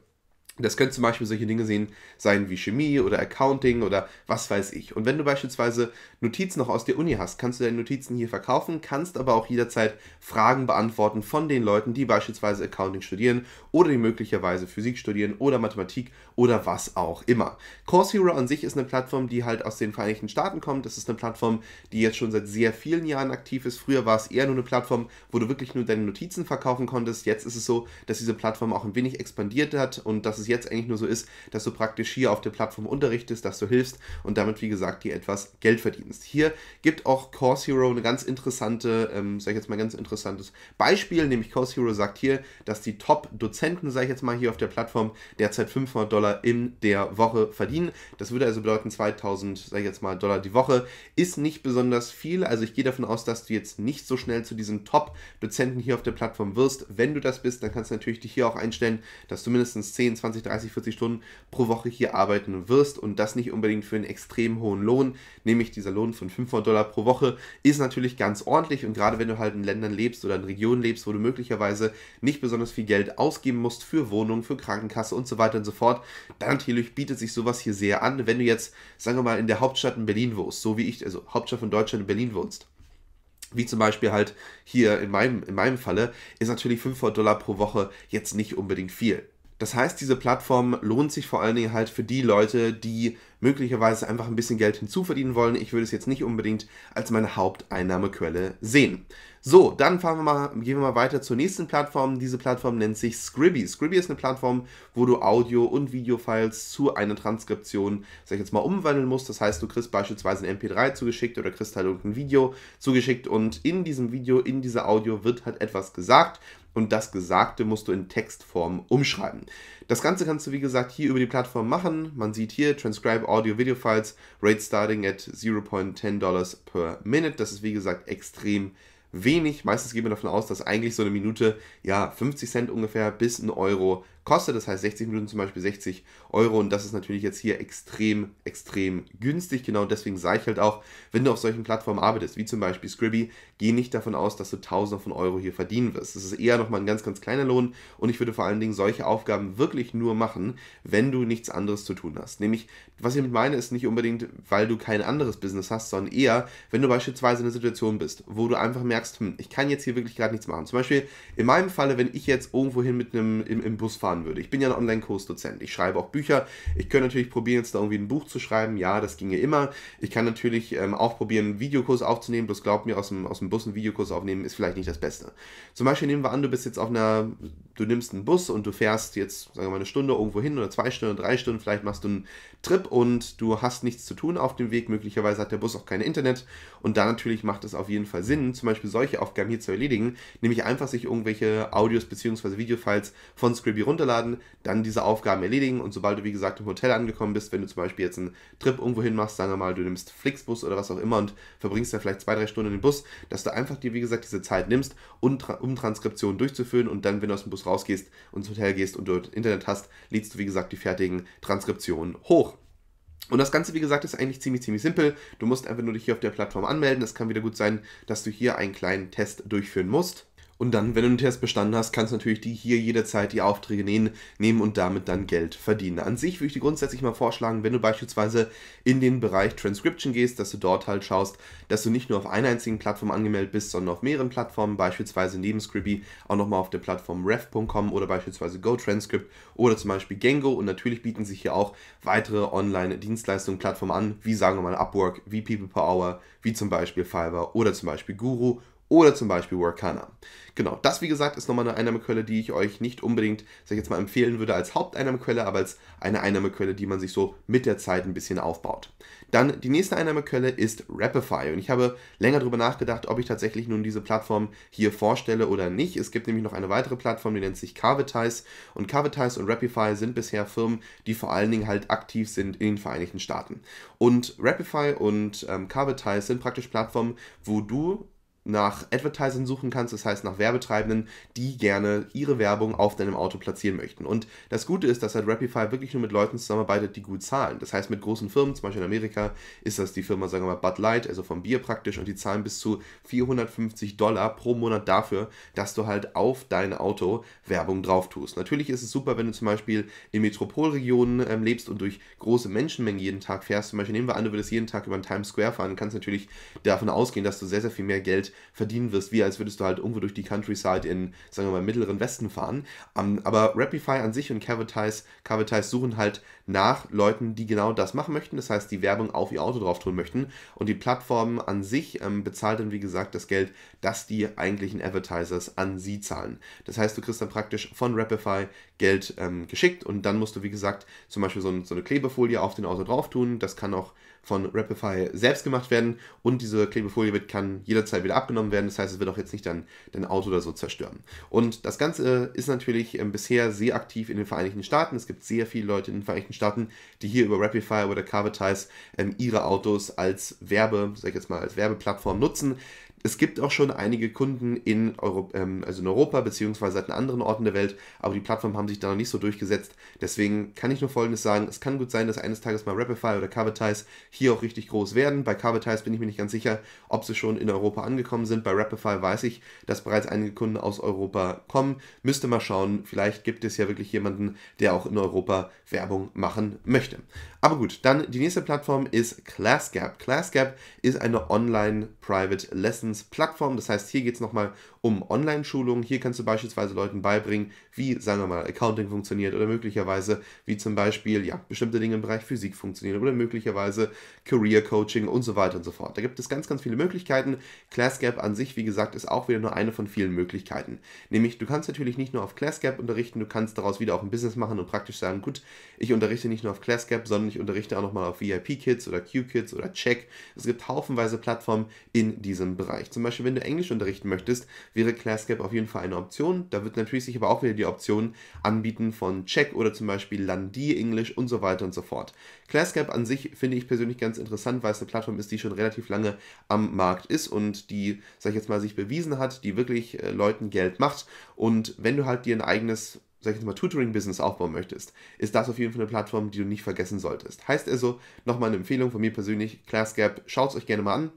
Das können zum Beispiel solche Dinge sehen, sein wie Chemie oder Accounting oder was weiß ich. Und wenn du beispielsweise Notizen noch aus der Uni hast, kannst du deine Notizen hier verkaufen, kannst aber auch jederzeit Fragen beantworten von den Leuten, die beispielsweise Accounting studieren oder die möglicherweise Physik studieren oder Mathematik oder was auch immer. Course Hero an sich ist eine Plattform, die halt aus den Vereinigten Staaten kommt. Das ist eine Plattform, die jetzt schon seit sehr vielen Jahren aktiv ist. Früher war es eher nur eine Plattform, wo du wirklich nur deine Notizen verkaufen konntest. Jetzt ist es so, dass diese Plattform auch ein wenig expandiert hat und dass es jetzt eigentlich nur so ist, dass du praktisch hier auf der Plattform unterrichtest, dass du hilfst und damit, wie gesagt, dir etwas Geld verdienst. Hier gibt auch Course Hero eine ganz interessante, ähm, sag ich jetzt mal, ganz interessantes Beispiel, nämlich Course Hero sagt hier, dass die Top-Dozenten, sag ich jetzt mal, hier auf der Plattform derzeit 500 Dollar Dollar in der Woche verdienen. Das würde also bedeuten 2000, sage ich jetzt mal, Dollar die Woche. Ist nicht besonders viel. Also ich gehe davon aus, dass du jetzt nicht so schnell zu diesen Top-Dozenten hier auf der Plattform wirst. Wenn du das bist, dann kannst du natürlich dich hier auch einstellen, dass du mindestens 10, 20, 30, 40 Stunden pro Woche hier arbeiten wirst und das nicht unbedingt für einen extrem hohen Lohn. Nämlich dieser Lohn von 500 Dollar pro Woche ist natürlich ganz ordentlich und gerade wenn du halt in Ländern lebst oder in Regionen lebst, wo du möglicherweise nicht besonders viel Geld ausgeben musst für Wohnung, für Krankenkasse und so weiter und so fort, dann natürlich bietet sich sowas hier sehr an, wenn du jetzt, sagen wir mal, in der Hauptstadt in Berlin wohnst, so wie ich, also Hauptstadt von Deutschland in Berlin wohnst. Wie zum Beispiel halt hier in meinem, in meinem Falle, ist natürlich 500 Dollar pro Woche jetzt nicht unbedingt viel. Das heißt, diese Plattform lohnt sich vor allen Dingen halt für die Leute, die möglicherweise einfach ein bisschen Geld hinzuverdienen wollen. Ich würde es jetzt nicht unbedingt als meine Haupteinnahmequelle sehen. So, dann fahren wir mal, gehen wir mal weiter zur nächsten Plattform. Diese Plattform nennt sich Scribby. Scribby ist eine Plattform, wo du Audio- und Videofiles zu einer Transkription, sag ich jetzt mal, umwandeln musst. Das heißt, du kriegst beispielsweise ein MP3 zugeschickt oder kriegst halt irgendein Video zugeschickt und in diesem Video, in dieser Audio wird halt etwas gesagt und das Gesagte musst du in Textform umschreiben. Das Ganze kannst du, wie gesagt, hier über die Plattform machen. Man sieht hier Transcribe Audio Video Files, Rate starting at 0.10 Dollars per Minute. Das ist, wie gesagt, extrem wichtig wenig. Meistens gehen wir davon aus, dass eigentlich so eine Minute, ja, 50 Cent ungefähr bis ein Euro kostet. Das heißt 60 Minuten zum Beispiel 60 Euro und das ist natürlich jetzt hier extrem, extrem günstig. Genau deswegen sage ich halt auch, wenn du auf solchen Plattformen arbeitest, wie zum Beispiel Scribby, geh nicht davon aus, dass du Tausende von Euro hier verdienen wirst. Das ist eher nochmal ein ganz, ganz kleiner Lohn und ich würde vor allen Dingen solche Aufgaben wirklich nur machen, wenn du nichts anderes zu tun hast. Nämlich, was ich mit meine, ist nicht unbedingt, weil du kein anderes Business hast, sondern eher, wenn du beispielsweise in einer Situation bist, wo du einfach merkst, hm, ich kann jetzt hier wirklich gerade nichts machen. Zum Beispiel in meinem Falle, wenn ich jetzt irgendwohin mit einem im, im Bus fahre, fahren würde. Ich bin ja ein Online-Kursdozent. Ich schreibe auch Bücher. Ich könnte natürlich probieren, jetzt da irgendwie ein Buch zu schreiben. Ja, das ginge immer. Ich kann natürlich ähm, auch probieren, einen Videokurs aufzunehmen. Bloß glaubt mir, aus dem, aus dem Bus einen Videokurs aufnehmen ist vielleicht nicht das Beste. Zum Beispiel nehmen wir an, du bist jetzt auf einer du nimmst einen Bus und du fährst jetzt, sagen wir mal, eine Stunde irgendwo hin oder zwei Stunden, drei Stunden, vielleicht machst du einen Trip und du hast nichts zu tun auf dem Weg. Möglicherweise hat der Bus auch kein Internet und da natürlich macht es auf jeden Fall Sinn, zum Beispiel solche Aufgaben hier zu erledigen, nämlich einfach sich irgendwelche Audios bzw. Videofiles von Scribby runterladen, dann diese Aufgaben erledigen und sobald du, wie gesagt, im Hotel angekommen bist, wenn du zum Beispiel jetzt einen Trip irgendwo hin machst, sagen wir mal, du nimmst Flixbus oder was auch immer und verbringst da vielleicht zwei, drei Stunden den Bus, dass du einfach dir, wie gesagt, diese Zeit nimmst, um, um Transkriptionen durchzuführen und dann, wenn du aus dem Bus raus rausgehst und ins Hotel gehst und dort Internet hast, lädst du, wie gesagt, die fertigen Transkriptionen hoch. Und das Ganze, wie gesagt, ist eigentlich ziemlich, ziemlich simpel. Du musst einfach nur dich hier auf der Plattform anmelden. Es kann wieder gut sein, dass du hier einen kleinen Test durchführen musst. Und dann, wenn du einen Test bestanden hast, kannst du natürlich die hier jederzeit die Aufträge nähen, nehmen und damit dann Geld verdienen. An sich würde ich dir grundsätzlich mal vorschlagen, wenn du beispielsweise in den Bereich Transcription gehst, dass du dort halt schaust, dass du nicht nur auf einer einzigen Plattform angemeldet bist, sondern auf mehreren Plattformen, beispielsweise neben Scribby auch nochmal auf der Plattform ref.com oder beispielsweise GoTranscript oder zum Beispiel Gango. Und natürlich bieten sich hier auch weitere Online-Dienstleistungen, Plattformen an, wie sagen wir mal Upwork, wie People per Hour, wie zum Beispiel Fiverr oder zum Beispiel Guru oder zum Beispiel Workana. Genau, das wie gesagt ist nochmal eine Einnahmequelle, die ich euch nicht unbedingt, sag ich jetzt mal, empfehlen würde als Haupteinnahmequelle, aber als eine Einnahmequelle, die man sich so mit der Zeit ein bisschen aufbaut. Dann die nächste Einnahmequelle ist Rapify und ich habe länger darüber nachgedacht, ob ich tatsächlich nun diese Plattform hier vorstelle oder nicht. Es gibt nämlich noch eine weitere Plattform, die nennt sich Carvetize und Carvetize und Rapify sind bisher Firmen, die vor allen Dingen halt aktiv sind in den Vereinigten Staaten. Und Rapify und ähm, Carvetize sind praktisch Plattformen, wo du nach Advertisern suchen kannst, das heißt nach Werbetreibenden, die gerne ihre Werbung auf deinem Auto platzieren möchten. Und das Gute ist, dass halt Rapify wirklich nur mit Leuten zusammenarbeitet, die gut zahlen. Das heißt mit großen Firmen, zum Beispiel in Amerika ist das die Firma, sagen wir mal, Bud Light, also vom Bier praktisch, und die zahlen bis zu 450 Dollar pro Monat dafür, dass du halt auf dein Auto Werbung drauf tust. Natürlich ist es super, wenn du zum Beispiel in Metropolregionen ähm, lebst und durch große Menschenmengen jeden Tag fährst. Zum Beispiel nehmen wir an, du würdest jeden Tag über den Times Square fahren, kannst natürlich davon ausgehen, dass du sehr, sehr viel mehr Geld verdienen wirst, wie als würdest du halt irgendwo durch die Countryside in, sagen wir mal, mittleren Westen fahren. Um, ähm, aber Rapify an sich und Cavitize, Cavitize suchen halt nach Leuten, die genau das machen möchten. Das heißt, die Werbung auf ihr Auto drauf tun möchten. Und die Plattform an sich ähm, bezahlt dann, wie gesagt, das Geld, das die eigentlichen Advertisers an sie zahlen. Das heißt, du kriegst dann praktisch von Rapify Geld ähm, geschickt und dann musst du, wie gesagt, zum Beispiel so, ein, so eine Klebefolie auf den Auto drauf tun. Das kann auch von Rapify selbst gemacht werden und diese Klebefolie wird, kann jederzeit wieder abgenommen werden. Das heißt, es wird auch jetzt nicht dein, dein Auto oder so zerstören. Und das Ganze ist natürlich ähm, bisher sehr aktiv in den Vereinigten Staaten. Es gibt sehr viele Leute in den Vereinigten Staaten, die hier über Rapify oder Carvatize ähm, ihre Autos als Werbe, sag ich jetzt mal, als Werbeplattform nutzen es gibt auch schon einige Kunden in, Euro, ähm, also in Europa beziehungsweise seit anderen Orten der Welt, aber die Plattformen haben sich da noch nicht so durchgesetzt. Deswegen kann ich nur Folgendes sagen. Es kann gut sein, dass eines Tages mal Rapify oder Carvetize hier auch richtig groß werden. Bei Carvetize bin ich mir nicht ganz sicher, ob sie schon in Europa angekommen sind. Bei Rapify weiß ich, dass bereits einige Kunden aus Europa kommen. Müsste mal schauen. Vielleicht gibt es ja wirklich jemanden, der auch in Europa Werbung machen möchte. Aber gut, dann die nächste Plattform ist ClassGap. ClassGap ist eine Online-Private Lesson Plattform. Das heißt, hier geht es nochmal um Online-Schulungen. Hier kannst du beispielsweise Leuten beibringen, wie, sagen wir mal, Accounting funktioniert oder möglicherweise, wie zum Beispiel, ja, bestimmte Dinge im Bereich Physik funktionieren oder möglicherweise Career-Coaching und so weiter und so fort. Da gibt es ganz, ganz viele Möglichkeiten. ClassGap an sich, wie gesagt, ist auch wieder nur eine von vielen Möglichkeiten. Nämlich, du kannst natürlich nicht nur auf ClassGap unterrichten, du kannst daraus wieder auch ein Business machen und praktisch sagen, gut, ich unterrichte nicht nur auf ClassGap, sondern ich unterrichte auch nochmal auf VIP-Kids oder Q-Kids oder Check. Es gibt haufenweise Plattformen in diesem Bereich. Zum Beispiel, wenn du Englisch unterrichten möchtest, wäre Classgap auf jeden Fall eine Option. Da wird natürlich sich aber auch wieder die Option anbieten von Czech oder zum Beispiel Landi Englisch und so weiter und so fort. Classgap an sich finde ich persönlich ganz interessant, weil es eine Plattform ist, die schon relativ lange am Markt ist und die, sag ich jetzt mal, sich bewiesen hat, die wirklich äh, Leuten Geld macht. Und wenn du halt dir ein eigenes sag ich jetzt mal, Tutoring-Business aufbauen möchtest, ist das auf jeden Fall eine Plattform, die du nicht vergessen solltest. Heißt also, nochmal eine Empfehlung von mir persönlich, ClassGap, schaut es euch gerne mal an.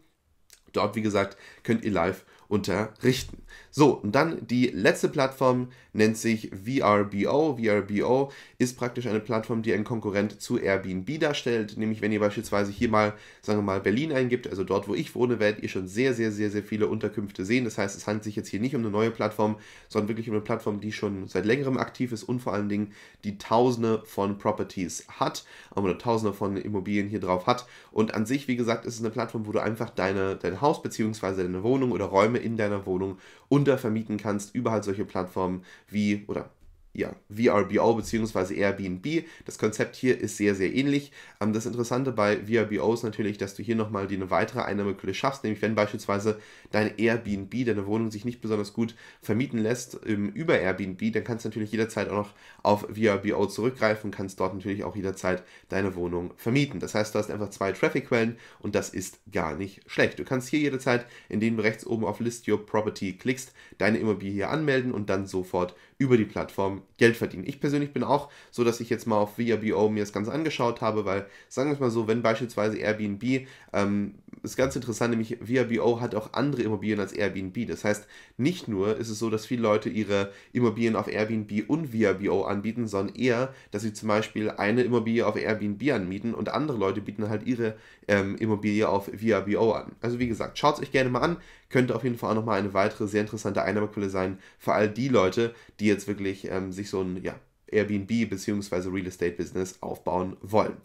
Dort, wie gesagt, könnt ihr live unterrichten. So, und dann die letzte Plattform nennt sich VRBO. VRBO ist praktisch eine Plattform, die einen Konkurrent zu Airbnb darstellt. Nämlich, wenn ihr beispielsweise hier mal, sagen wir mal, Berlin eingibt, also dort, wo ich wohne, werdet ihr schon sehr, sehr, sehr, sehr viele Unterkünfte sehen. Das heißt, es handelt sich jetzt hier nicht um eine neue Plattform, sondern wirklich um eine Plattform, die schon seit längerem aktiv ist und vor allen Dingen die Tausende von Properties hat oder Tausende von Immobilien hier drauf hat. Und an sich, wie gesagt, ist es eine Plattform, wo du einfach deine, dein Haus bzw. deine Wohnung oder Räume in deiner Wohnung untervermieten kannst über halt solche Plattformen wie oder ja, VRBO bzw. Airbnb. Das Konzept hier ist sehr, sehr ähnlich. Ähm, das Interessante bei VRBO ist natürlich, dass du hier nochmal eine weitere Einnahmequelle schaffst, nämlich wenn beispielsweise dein Airbnb, deine Wohnung sich nicht besonders gut vermieten lässt ähm, über Airbnb, dann kannst du natürlich jederzeit auch noch auf VRBO zurückgreifen, kannst dort natürlich auch jederzeit deine Wohnung vermieten. Das heißt, du hast einfach zwei Traffic-Quellen und das ist gar nicht schlecht. Du kannst hier jederzeit, indem du rechts oben auf List Your Property klickst, deine Immobilie hier anmelden und dann sofort über die Plattform Geld verdienen. Ich persönlich bin auch so, dass ich jetzt mal auf VRBO mir das Ganze angeschaut habe, weil, sagen wir es mal so, wenn beispielsweise Airbnb, ähm, ist ganz interessant, nämlich VRBO hat auch andere Immobilien als Airbnb. Das heißt, nicht nur ist es so, dass viele Leute ihre Immobilien auf Airbnb und VRBO anbieten, sondern eher, dass sie zum Beispiel eine Immobilie auf Airbnb anmieten und andere Leute bieten halt ihre ähm, Immobilie auf VRBO an. Also wie gesagt, schaut es euch gerne mal an könnte auf jeden Fall auch nochmal eine weitere sehr interessante Einnahmequelle sein für all die Leute, die jetzt wirklich ähm, sich so ein ja, Airbnb bzw. Real Estate Business aufbauen wollen.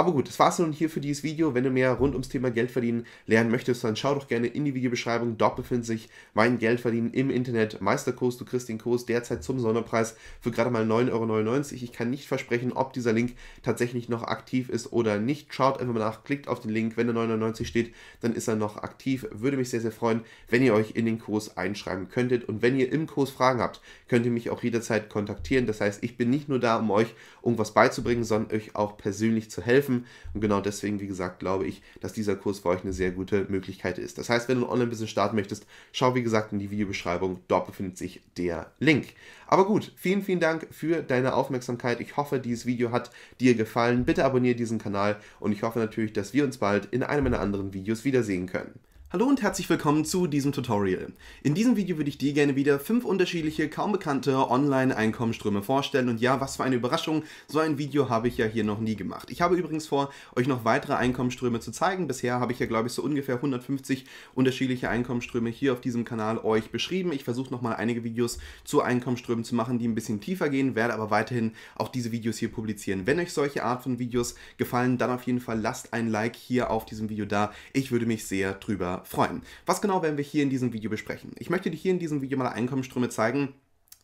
Aber gut, das war's nun hier für dieses Video. Wenn du mehr rund ums Thema Geld verdienen lernen möchtest, dann schau doch gerne in die Videobeschreibung. Dort befindet sich mein Geldverdienen im Internet Meisterkurs. Du kriegst den Kurs derzeit zum Sonderpreis für gerade mal 9,99 Euro. Ich kann nicht versprechen, ob dieser Link tatsächlich noch aktiv ist oder nicht. Schaut einfach mal nach, klickt auf den Link. Wenn er 99 steht, dann ist er noch aktiv. Würde mich sehr, sehr freuen, wenn ihr euch in den Kurs einschreiben könntet. Und wenn ihr im Kurs Fragen habt, könnt ihr mich auch jederzeit kontaktieren. Das heißt, ich bin nicht nur da, um euch irgendwas beizubringen, sondern euch auch persönlich zu helfen helfen. Und genau deswegen, wie gesagt, glaube ich, dass dieser Kurs für euch eine sehr gute Möglichkeit ist. Das heißt, wenn du ein online business starten möchtest, schau wie gesagt in die Videobeschreibung. Dort befindet sich der Link. Aber gut, vielen, vielen Dank für deine Aufmerksamkeit. Ich hoffe, dieses Video hat dir gefallen. Bitte abonniere diesen Kanal und ich hoffe natürlich, dass wir uns bald in einem meiner anderen Videos wiedersehen können. Hallo und herzlich willkommen zu diesem Tutorial. In diesem Video würde ich dir gerne wieder fünf unterschiedliche, kaum bekannte Online-Einkommenströme vorstellen und ja, was für eine Überraschung, so ein Video habe ich ja hier noch nie gemacht. Ich habe übrigens vor, euch noch weitere Einkommenströme zu zeigen. Bisher habe ich ja, glaube ich, so ungefähr 150 unterschiedliche Einkommenströme hier auf diesem Kanal euch beschrieben. Ich versuche nochmal einige Videos zu Einkommenströmen zu machen, die ein bisschen tiefer gehen, werde aber weiterhin auch diese Videos hier publizieren. Wenn euch solche Art von Videos gefallen, dann auf jeden Fall lasst ein Like hier auf diesem Video da. Ich würde mich sehr drüber freuen. Was genau werden wir hier in diesem Video besprechen? Ich möchte dir hier in diesem Video mal Einkommensströme zeigen,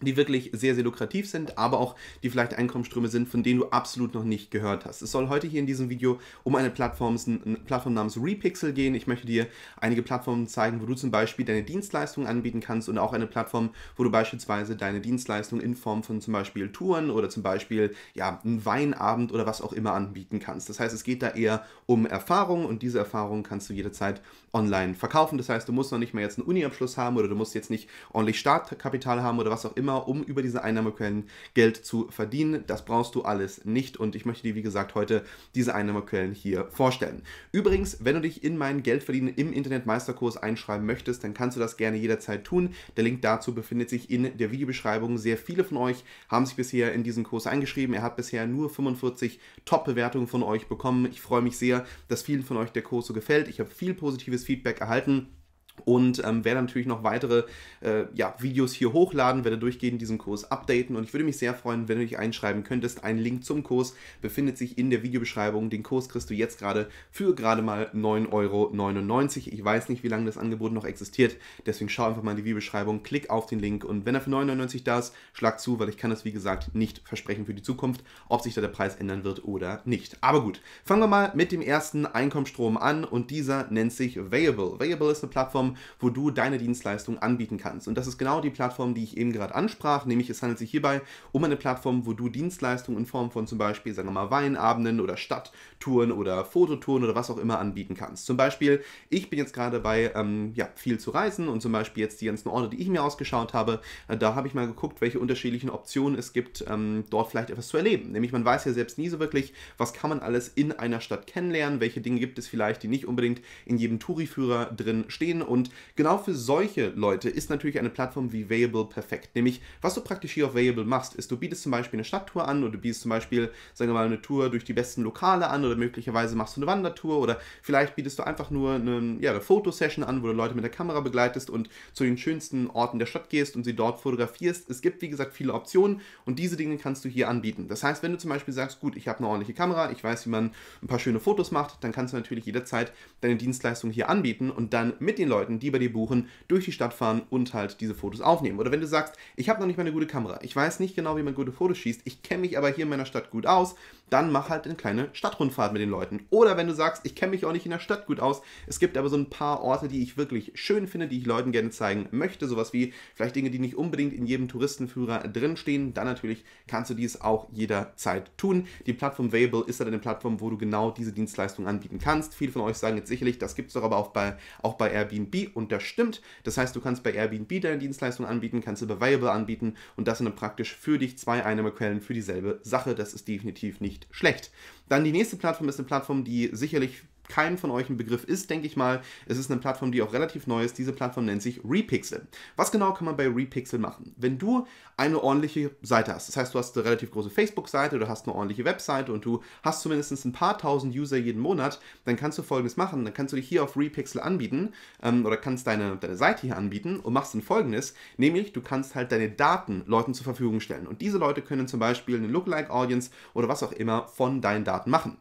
die wirklich sehr, sehr lukrativ sind, aber auch die vielleicht Einkommensströme sind, von denen du absolut noch nicht gehört hast. Es soll heute hier in diesem Video um eine Plattform, eine Plattform namens Repixel gehen. Ich möchte dir einige Plattformen zeigen, wo du zum Beispiel deine Dienstleistungen anbieten kannst und auch eine Plattform, wo du beispielsweise deine Dienstleistungen in Form von zum Beispiel Touren oder zum Beispiel ja, einen Weinabend oder was auch immer anbieten kannst. Das heißt, es geht da eher um Erfahrungen und diese Erfahrungen kannst du jederzeit online verkaufen. Das heißt, du musst noch nicht mal jetzt einen Uni-Abschluss haben oder du musst jetzt nicht ordentlich Startkapital haben oder was auch immer, um über diese Einnahmequellen Geld zu verdienen. Das brauchst du alles nicht und ich möchte dir, wie gesagt, heute diese Einnahmequellen hier vorstellen. Übrigens, wenn du dich in meinen Geldverdienen im Internet Meisterkurs einschreiben möchtest, dann kannst du das gerne jederzeit tun. Der Link dazu befindet sich in der Videobeschreibung. Sehr viele von euch haben sich bisher in diesen Kurs eingeschrieben. Er hat bisher nur 45 Top-Bewertungen von euch bekommen. Ich freue mich sehr, dass vielen von euch der Kurs so gefällt. Ich habe viel positives Feedback erhalten und ähm, werde natürlich noch weitere äh, ja, Videos hier hochladen, werde durchgehend diesen Kurs updaten und ich würde mich sehr freuen, wenn du dich einschreiben könntest. Ein Link zum Kurs befindet sich in der Videobeschreibung. Den Kurs kriegst du jetzt gerade für gerade mal 9,99 Euro. Ich weiß nicht, wie lange das Angebot noch existiert, deswegen schau einfach mal in die Videobeschreibung, klick auf den Link und wenn er für 9,99 Euro da ist, schlag zu, weil ich kann das wie gesagt nicht versprechen für die Zukunft, ob sich da der Preis ändern wird oder nicht. Aber gut, fangen wir mal mit dem ersten Einkommensstrom an und dieser nennt sich Vayable. Vayable ist eine Plattform, Plattform, wo du deine Dienstleistung anbieten kannst. Und das ist genau die Plattform, die ich eben gerade ansprach, nämlich es handelt sich hierbei um eine Plattform, wo du Dienstleistungen in Form von zum Beispiel, sagen wir mal, Weinabenden oder Stadttouren oder Fototouren oder was auch immer anbieten kannst. Zum Beispiel, ich bin jetzt gerade bei ähm, ja, viel zu reisen und zum Beispiel jetzt die ganzen Orte, die ich mir ausgeschaut habe, äh, da habe ich mal geguckt, welche unterschiedlichen Optionen es gibt, ähm, dort vielleicht etwas zu erleben. Nämlich man weiß ja selbst nie so wirklich, was kann man alles in einer Stadt kennenlernen, welche Dinge gibt es vielleicht, die nicht unbedingt in jedem Touriführer drin stehen und genau für solche Leute ist natürlich eine Plattform wie Vayable perfekt. Nämlich, was du praktisch hier auf Vayable machst, ist, du bietest zum Beispiel eine Stadttour an oder du bietest zum Beispiel, sagen wir mal, eine Tour durch die besten Lokale an oder möglicherweise machst du eine Wandertour oder vielleicht bietest du einfach nur eine, ja, eine Fotosession an, wo du Leute mit der Kamera begleitest und zu den schönsten Orten der Stadt gehst und sie dort fotografierst. Es gibt, wie gesagt, viele Optionen und diese Dinge kannst du hier anbieten. Das heißt, wenn du zum Beispiel sagst, gut, ich habe eine ordentliche Kamera, ich weiß, wie man ein paar schöne Fotos macht, dann kannst du natürlich jederzeit deine Dienstleistung hier anbieten und dann mit den Leuten, Leuten, die bei dir buchen, durch die Stadt fahren und halt diese Fotos aufnehmen. Oder wenn du sagst, ich habe noch nicht mal eine gute Kamera, ich weiß nicht genau, wie man gute Fotos schießt, ich kenne mich aber hier in meiner Stadt gut aus, dann mach halt eine kleine Stadtrundfahrt mit den Leuten. Oder wenn du sagst, ich kenne mich auch nicht in der Stadt gut aus, es gibt aber so ein paar Orte, die ich wirklich schön finde, die ich Leuten gerne zeigen möchte, sowas wie vielleicht Dinge, die nicht unbedingt in jedem Touristenführer drinstehen, dann natürlich kannst du dies auch jederzeit tun. Die Plattform Vable ist dann halt eine Plattform, wo du genau diese Dienstleistung anbieten kannst. Viele von euch sagen jetzt sicherlich, das gibt es doch aber auch bei, auch bei Airbnb und das stimmt. Das heißt, du kannst bei Airbnb deine Dienstleistung anbieten, kannst du bei Vable anbieten und das sind dann praktisch für dich zwei Einnahmequellen für dieselbe Sache. Das ist definitiv nicht nicht schlecht. Dann die nächste Plattform ist eine Plattform, die sicherlich keinem von euch ein Begriff ist, denke ich mal. Es ist eine Plattform, die auch relativ neu ist. Diese Plattform nennt sich Repixel. Was genau kann man bei Repixel machen? Wenn du eine ordentliche Seite hast, das heißt, du hast eine relativ große Facebook-Seite, du hast eine ordentliche Webseite und du hast zumindest ein paar tausend User jeden Monat, dann kannst du folgendes machen. Dann kannst du dich hier auf Repixel anbieten ähm, oder kannst deine, deine Seite hier anbieten und machst dann folgendes, nämlich du kannst halt deine Daten Leuten zur Verfügung stellen. Und diese Leute können zum Beispiel eine Lookalike-Audience oder was auch immer von deinen Daten machen.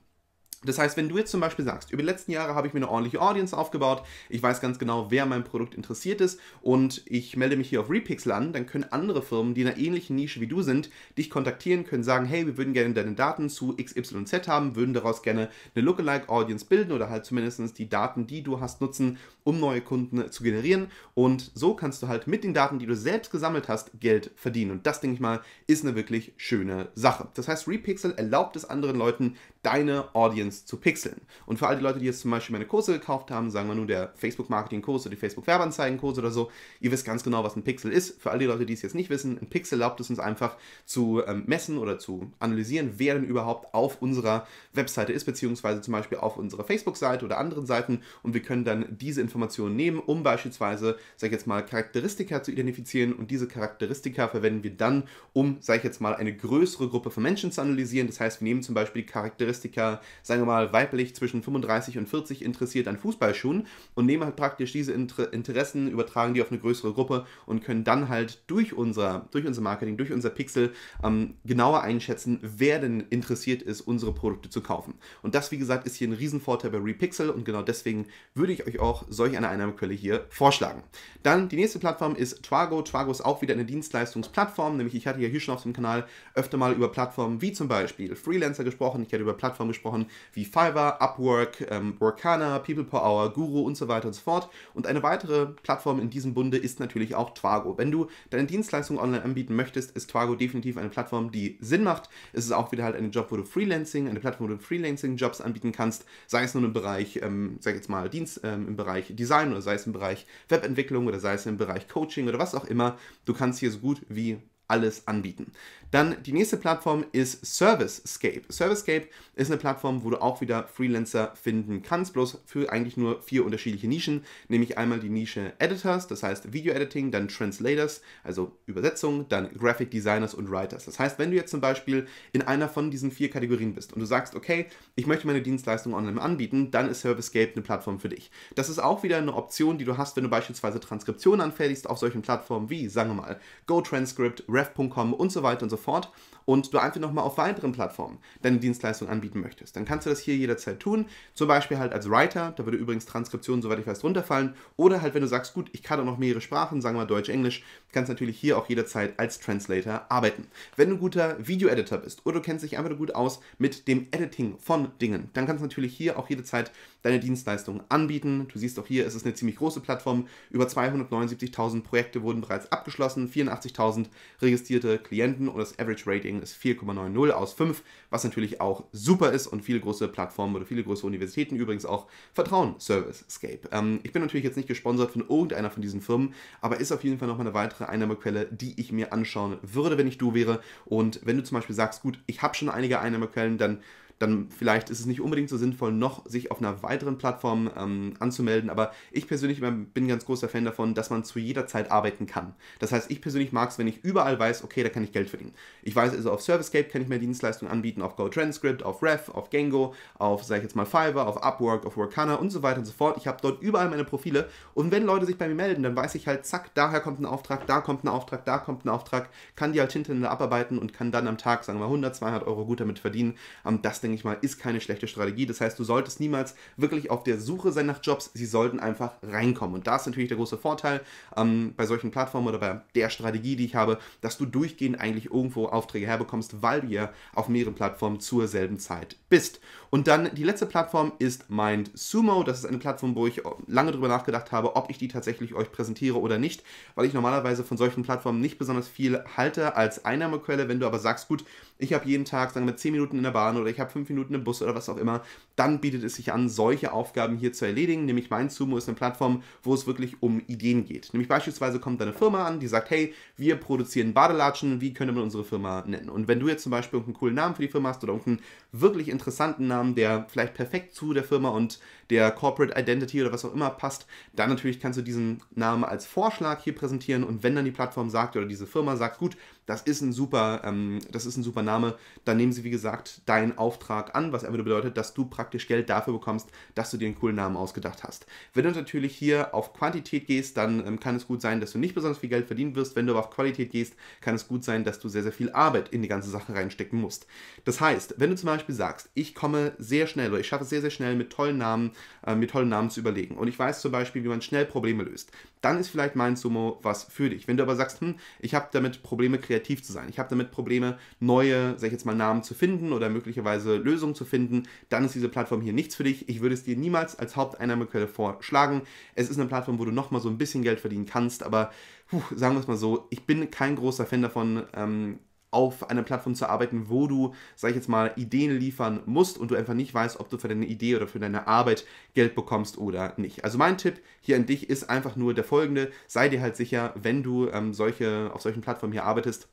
Das heißt, wenn du jetzt zum Beispiel sagst, über die letzten Jahre habe ich mir eine ordentliche Audience aufgebaut, ich weiß ganz genau, wer mein Produkt interessiert ist und ich melde mich hier auf Repixel an, dann können andere Firmen, die in einer ähnlichen Nische wie du sind, dich kontaktieren, können sagen, hey, wir würden gerne deine Daten zu XYZ haben, würden daraus gerne eine Lookalike Audience bilden oder halt zumindest die Daten, die du hast, nutzen, um neue Kunden zu generieren und so kannst du halt mit den Daten, die du selbst gesammelt hast, Geld verdienen und das, denke ich mal, ist eine wirklich schöne Sache. Das heißt, Repixel erlaubt es anderen Leuten, deine Audience zu pixeln. Und für all die Leute, die jetzt zum Beispiel meine Kurse gekauft haben, sagen wir nur der Facebook-Marketing-Kurs oder die Facebook-Werbeanzeigen-Kurs oder so, ihr wisst ganz genau, was ein Pixel ist. Für all die Leute, die es jetzt nicht wissen, ein Pixel erlaubt es uns einfach zu ähm, messen oder zu analysieren, wer denn überhaupt auf unserer Webseite ist, beziehungsweise zum Beispiel auf unserer Facebook-Seite oder anderen Seiten. Und wir können dann diese Informationen nehmen, um beispielsweise, sag ich jetzt mal, Charakteristika zu identifizieren. Und diese Charakteristika verwenden wir dann, um, sag ich jetzt mal, eine größere Gruppe von Menschen zu analysieren. Das heißt, wir nehmen zum Beispiel Charakteristika Fußballjournalistiker, sagen wir mal weiblich zwischen 35 und 40, interessiert an Fußballschuhen und nehmen halt praktisch diese Inter Interessen, übertragen die auf eine größere Gruppe und können dann halt durch unser, durch unser Marketing, durch unser Pixel ähm, genauer einschätzen, wer denn interessiert ist, unsere Produkte zu kaufen. Und das, wie gesagt, ist hier ein Riesenvorteil bei Repixel und genau deswegen würde ich euch auch solch eine Einnahmequelle hier vorschlagen. Dann die nächste Plattform ist Twago. Twago ist auch wieder eine Dienstleistungsplattform, nämlich ich hatte ja hier schon auf dem Kanal öfter mal über Plattformen wie zum Beispiel Freelancer gesprochen, ich hatte über Plattformen Plattformen gesprochen wie Fiverr, Upwork, ähm, Workana, People per Hour, Guru und so weiter und so fort. Und eine weitere Plattform in diesem Bunde ist natürlich auch Twago. Wenn du deine Dienstleistung online anbieten möchtest, ist Twago definitiv eine Plattform, die Sinn macht. Es ist auch wieder halt ein Job, wo du Freelancing, eine Plattform, wo du Freelancing-Jobs anbieten kannst, sei es nun im Bereich, ähm, sag jetzt mal, Dienst, ähm, im Bereich Design oder sei es im Bereich Webentwicklung oder sei es im Bereich Coaching oder was auch immer. Du kannst hier so gut wie alles anbieten. Dann die nächste Plattform ist ServiceScape. ServiceScape ist eine Plattform, wo du auch wieder Freelancer finden kannst, bloß für eigentlich nur vier unterschiedliche Nischen, nämlich einmal die Nische Editors, das heißt Video Editing, dann Translators, also Übersetzung, dann Graphic Designers und Writers. Das heißt, wenn du jetzt zum Beispiel in einer von diesen vier Kategorien bist und du sagst, okay, ich möchte meine Dienstleistung online anbieten, dann ist ServiceScape eine Plattform für dich. Das ist auch wieder eine Option, die du hast, wenn du beispielsweise Transkriptionen anfertigst auf solchen Plattformen wie, sagen wir mal, GoTranscript, Rev.com und so weiter und so fort fort und du einfach nochmal auf weiteren Plattformen deine Dienstleistung anbieten möchtest. Dann kannst du das hier jederzeit tun, zum Beispiel halt als Writer, da würde übrigens Transkription, soweit ich weiß, runterfallen, oder halt wenn du sagst, gut, ich kann auch noch mehrere Sprachen, sagen wir Deutsch, Englisch, kannst natürlich hier auch jederzeit als Translator arbeiten. Wenn du ein guter Video-Editor bist oder du kennst dich einfach gut aus mit dem Editing von Dingen, dann kannst du natürlich hier auch jederzeit deine Dienstleistungen anbieten. Du siehst auch hier, es ist eine ziemlich große Plattform. Über 279.000 Projekte wurden bereits abgeschlossen, 84.000 registrierte Klienten und das Average Rating ist 4,90 aus 5, was natürlich auch super ist und viele große Plattformen oder viele große Universitäten übrigens auch vertrauen Service Scape. Ähm, ich bin natürlich jetzt nicht gesponsert von irgendeiner von diesen Firmen, aber ist auf jeden Fall nochmal eine weitere Einnahmequelle, die ich mir anschauen würde, wenn ich du wäre. Und wenn du zum Beispiel sagst, gut, ich habe schon einige Einnahmequellen, dann dann vielleicht ist es nicht unbedingt so sinnvoll, noch sich auf einer weiteren Plattform ähm, anzumelden. Aber ich persönlich bin ein ganz großer Fan davon, dass man zu jeder Zeit arbeiten kann. Das heißt, ich persönlich mag es, wenn ich überall weiß, okay, da kann ich Geld verdienen. Ich weiß also, auf ServiceScape kann ich mehr Dienstleistungen anbieten, auf GoTranscript, auf Ref, auf Gango, auf, sage ich jetzt mal, Fiverr, auf Upwork, auf Workana und so weiter und so fort. Ich habe dort überall meine Profile und wenn Leute sich bei mir melden, dann weiß ich halt, zack, daher kommt ein Auftrag, da kommt ein Auftrag, da kommt ein Auftrag, kann die halt hintereinander abarbeiten und kann dann am Tag, sagen wir mal, 100, 200 Euro gut damit verdienen. Ähm, das denke ich mal, ist keine schlechte Strategie. Das heißt, du solltest niemals wirklich auf der Suche sein nach Jobs, sie sollten einfach reinkommen. Und da ist natürlich der große Vorteil ähm, bei solchen Plattformen oder bei der Strategie, die ich habe, dass du durchgehend eigentlich irgendwo Aufträge herbekommst, weil du ja auf mehreren Plattformen zur selben Zeit bist. Und dann die letzte Plattform ist MindSumo. Das ist eine Plattform, wo ich lange drüber nachgedacht habe, ob ich die tatsächlich euch präsentiere oder nicht, weil ich normalerweise von solchen Plattformen nicht besonders viel halte als Einnahmequelle. Wenn du aber sagst, gut, ich habe jeden Tag, sagen wir, mal, 10 Minuten in der Bahn oder ich habe 5 Minuten im Bus oder was auch immer, dann bietet es sich an, solche Aufgaben hier zu erledigen. Nämlich MindSumo ist eine Plattform, wo es wirklich um Ideen geht. Nämlich beispielsweise kommt deine Firma an, die sagt, hey, wir produzieren Badelatschen, wie könnte man unsere Firma nennen? Und wenn du jetzt zum Beispiel einen coolen Namen für die Firma hast oder einen wirklich interessanten Namen, kam, der vielleicht perfekt zu der Firma und der Corporate Identity oder was auch immer passt, dann natürlich kannst du diesen Namen als Vorschlag hier präsentieren und wenn dann die Plattform sagt oder diese Firma sagt, gut, das ist ein super, ähm, das ist ein super Name, dann nehmen sie wie gesagt deinen Auftrag an, was einfach bedeutet, dass du praktisch Geld dafür bekommst, dass du dir einen coolen Namen ausgedacht hast. Wenn du natürlich hier auf Quantität gehst, dann ähm, kann es gut sein, dass du nicht besonders viel Geld verdienen wirst. Wenn du aber auf Qualität gehst, kann es gut sein, dass du sehr, sehr viel Arbeit in die ganze Sache reinstecken musst. Das heißt, wenn du zum Beispiel sagst, ich komme sehr schnell oder ich schaffe es sehr, sehr schnell mit tollen Namen äh, mit tollen Namen zu überlegen. Und ich weiß zum Beispiel, wie man schnell Probleme löst. Dann ist vielleicht mein Sumo was für dich. Wenn du aber sagst, hm, ich habe damit Probleme, kreativ zu sein, ich habe damit Probleme, neue, sag ich jetzt mal, Namen zu finden oder möglicherweise Lösungen zu finden, dann ist diese Plattform hier nichts für dich. Ich würde es dir niemals als Haupteinnahmequelle vorschlagen. Es ist eine Plattform, wo du nochmal so ein bisschen Geld verdienen kannst, aber puh, sagen wir es mal so, ich bin kein großer Fan davon, ähm, auf einer Plattform zu arbeiten, wo du, sag ich jetzt mal, Ideen liefern musst und du einfach nicht weißt, ob du für deine Idee oder für deine Arbeit Geld bekommst oder nicht. Also mein Tipp hier an dich ist einfach nur der folgende, sei dir halt sicher, wenn du ähm, solche, auf solchen Plattformen hier arbeitest,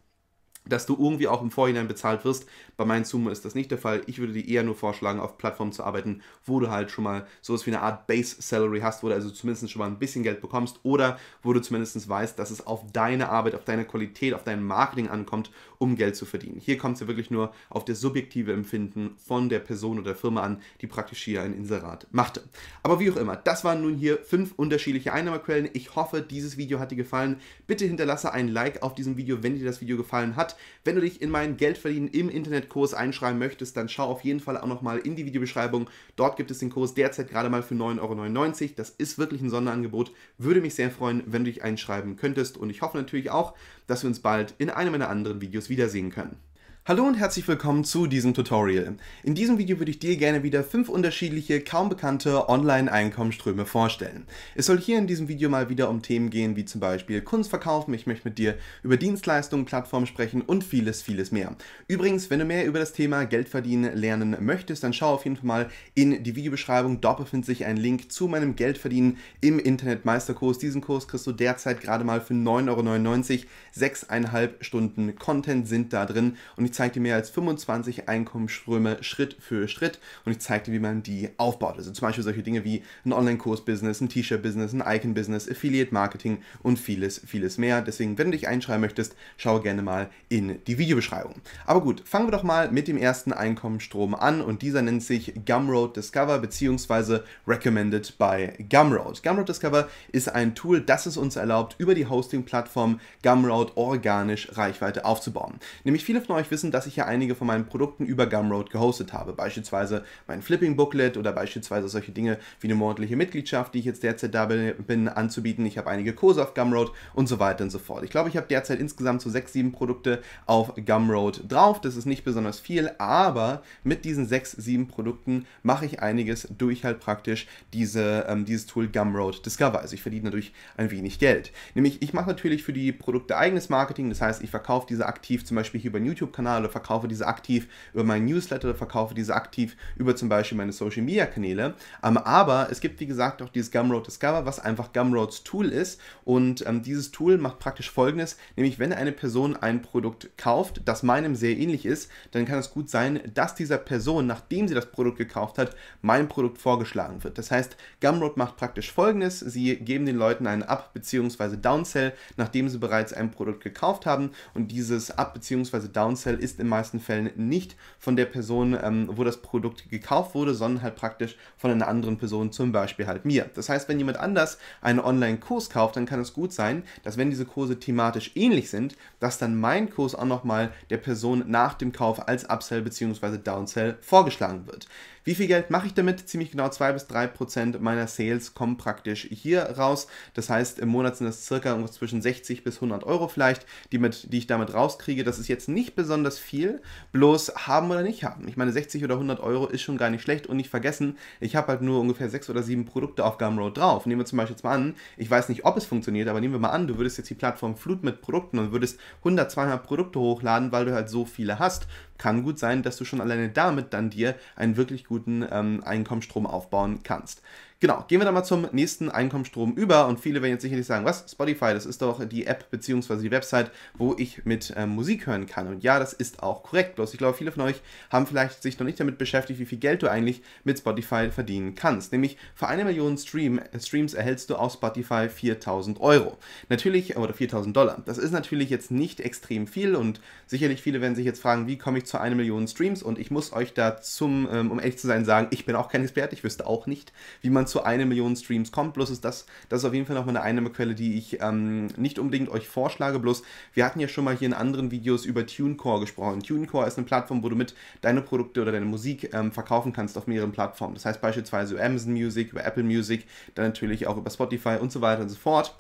dass du irgendwie auch im Vorhinein bezahlt wirst. Bei meinen Zoom ist das nicht der Fall. Ich würde dir eher nur vorschlagen, auf Plattformen zu arbeiten, wo du halt schon mal sowas wie eine Art Base Salary hast, wo du also zumindest schon mal ein bisschen Geld bekommst oder wo du zumindest weißt, dass es auf deine Arbeit, auf deine Qualität, auf dein Marketing ankommt um Geld zu verdienen. Hier kommt es ja wirklich nur auf das subjektive Empfinden von der Person oder der Firma an, die praktisch hier ein Inserat machte. Aber wie auch immer, das waren nun hier fünf unterschiedliche Einnahmequellen. Ich hoffe, dieses Video hat dir gefallen. Bitte hinterlasse ein Like auf diesem Video, wenn dir das Video gefallen hat. Wenn du dich in meinen Geldverdienen im Internetkurs einschreiben möchtest, dann schau auf jeden Fall auch nochmal in die Videobeschreibung. Dort gibt es den Kurs derzeit gerade mal für 9,99 Euro. Das ist wirklich ein Sonderangebot. Würde mich sehr freuen, wenn du dich einschreiben könntest. Und ich hoffe natürlich auch, dass wir uns bald in einem meiner anderen Videos wiedersehen können. Hallo und herzlich willkommen zu diesem Tutorial. In diesem Video würde ich dir gerne wieder fünf unterschiedliche, kaum bekannte Online-Einkommensströme vorstellen. Es soll hier in diesem Video mal wieder um Themen gehen wie zum Beispiel Kunst verkaufen, ich möchte mit dir über Dienstleistungen, Plattformen sprechen und vieles, vieles mehr. Übrigens, wenn du mehr über das Thema Geld verdienen lernen möchtest, dann schau auf jeden Fall mal in die Videobeschreibung. Dort befindet sich ein Link zu meinem Geldverdienen im Internet Meisterkurs. Diesen Kurs kriegst du derzeit gerade mal für 9,99 Euro. 6,5 Stunden Content sind da drin und ich ich zeige dir mehr als 25 Einkommensströme Schritt für Schritt und ich zeige dir, wie man die aufbaut. Also zum Beispiel solche Dinge wie ein Online-Kurs-Business, ein T-Shirt-Business, ein Icon-Business, Affiliate-Marketing und vieles, vieles mehr. Deswegen, wenn du dich einschreiben möchtest, schau gerne mal in die Videobeschreibung. Aber gut, fangen wir doch mal mit dem ersten Einkommensstrom an und dieser nennt sich Gumroad Discover bzw. Recommended by Gumroad. Gumroad Discover ist ein Tool, das es uns erlaubt, über die Hosting-Plattform Gumroad organisch Reichweite aufzubauen. Nämlich viele von euch wissen, wissen, dass ich ja einige von meinen Produkten über Gumroad gehostet habe. Beispielsweise mein Flipping Booklet oder beispielsweise solche Dinge wie eine monatliche Mitgliedschaft, die ich jetzt derzeit da bin, anzubieten. Ich habe einige Kurse auf Gumroad und so weiter und so fort. Ich glaube, ich habe derzeit insgesamt so sechs, sieben Produkte auf Gumroad drauf. Das ist nicht besonders viel, aber mit diesen sechs, sieben Produkten mache ich einiges durch halt praktisch diese, ähm, dieses Tool Gumroad Discover. Also ich verdiene dadurch ein wenig Geld. Nämlich, ich mache natürlich für die Produkte eigenes Marketing, das heißt, ich verkaufe diese aktiv zum Beispiel hier über einen YouTube-Kanal Webinar oder verkaufe diese aktiv über meinen Newsletter oder verkaufe diese aktiv über zum Beispiel meine Social Media Kanäle. Ähm, aber es gibt, wie gesagt, auch dieses Gumroad Discover, was einfach Gumroads Tool ist. Und ähm, dieses Tool macht praktisch folgendes: nämlich, wenn eine Person ein Produkt kauft, das meinem sehr ähnlich ist, dann kann es gut sein, dass dieser Person, nachdem sie das Produkt gekauft hat, mein Produkt vorgeschlagen wird. Das heißt, Gumroad macht praktisch folgendes: Sie geben den Leuten einen Up- bzw. Downsell, nachdem sie bereits ein Produkt gekauft haben und dieses Up- bzw. Downsell ist in meisten Fällen nicht von der Person, ähm, wo das Produkt gekauft wurde, sondern halt praktisch von einer anderen Person, zum Beispiel halt mir. Das heißt, wenn jemand anders einen Online-Kurs kauft, dann kann es gut sein, dass wenn diese Kurse thematisch ähnlich sind, dass dann mein Kurs auch nochmal der Person nach dem Kauf als Upsell bzw. Downsell vorgeschlagen wird. Wie viel Geld mache ich damit? Ziemlich genau 2 bis 3 Prozent meiner Sales kommen praktisch hier raus. Das heißt, im Monat sind das circa zwischen 60 bis 100 Euro vielleicht, die, mit, die ich damit rauskriege. Das ist jetzt nicht besonders viel, bloß haben oder nicht haben. Ich meine, 60 oder 100 Euro ist schon gar nicht schlecht und nicht vergessen, ich habe halt nur ungefähr 6 oder 7 Produkte auf Gumroad drauf. Nehmen wir zum Beispiel jetzt mal an, ich weiß nicht, ob es funktioniert, aber nehmen wir mal an, du würdest jetzt die Plattform Flut mit Produkten und würdest 100, 200 Produkte hochladen, weil du halt so viele hast kann gut sein, dass du schon alleine damit dann dir einen wirklich guten ähm, Einkommensstrom aufbauen kannst. Genau, gehen wir dann mal zum nächsten Einkommensstrom über und viele werden jetzt sicherlich sagen, was? Spotify, das ist doch die App bzw. die Website, wo ich mit ähm, Musik hören kann. Und ja, das ist auch korrekt. Bloß ich glaube, viele von euch haben vielleicht sich noch nicht damit beschäftigt, wie viel Geld du eigentlich mit Spotify verdienen kannst. Nämlich für eine Million Stream, äh, Streams erhältst du auf Spotify 4000 Euro. Natürlich, oder 4000 Dollar. Das ist natürlich jetzt nicht extrem viel und sicherlich viele werden sich jetzt fragen, wie komme ich zu einer Million Streams? Und ich muss euch da zum, ähm, um ehrlich zu sein, sagen, ich bin auch kein Experte, ich wüsste auch nicht, wie man zu eine Million Streams kommt. Bloß ist das, das ist auf jeden Fall nochmal eine Einnahmequelle, die ich ähm, nicht unbedingt euch vorschlage. Bloß, wir hatten ja schon mal hier in anderen Videos über TuneCore gesprochen. TuneCore ist eine Plattform, wo du mit deine Produkte oder deine Musik ähm, verkaufen kannst auf mehreren Plattformen. Das heißt beispielsweise über Amazon Music, über Apple Music, dann natürlich auch über Spotify und so weiter und so fort.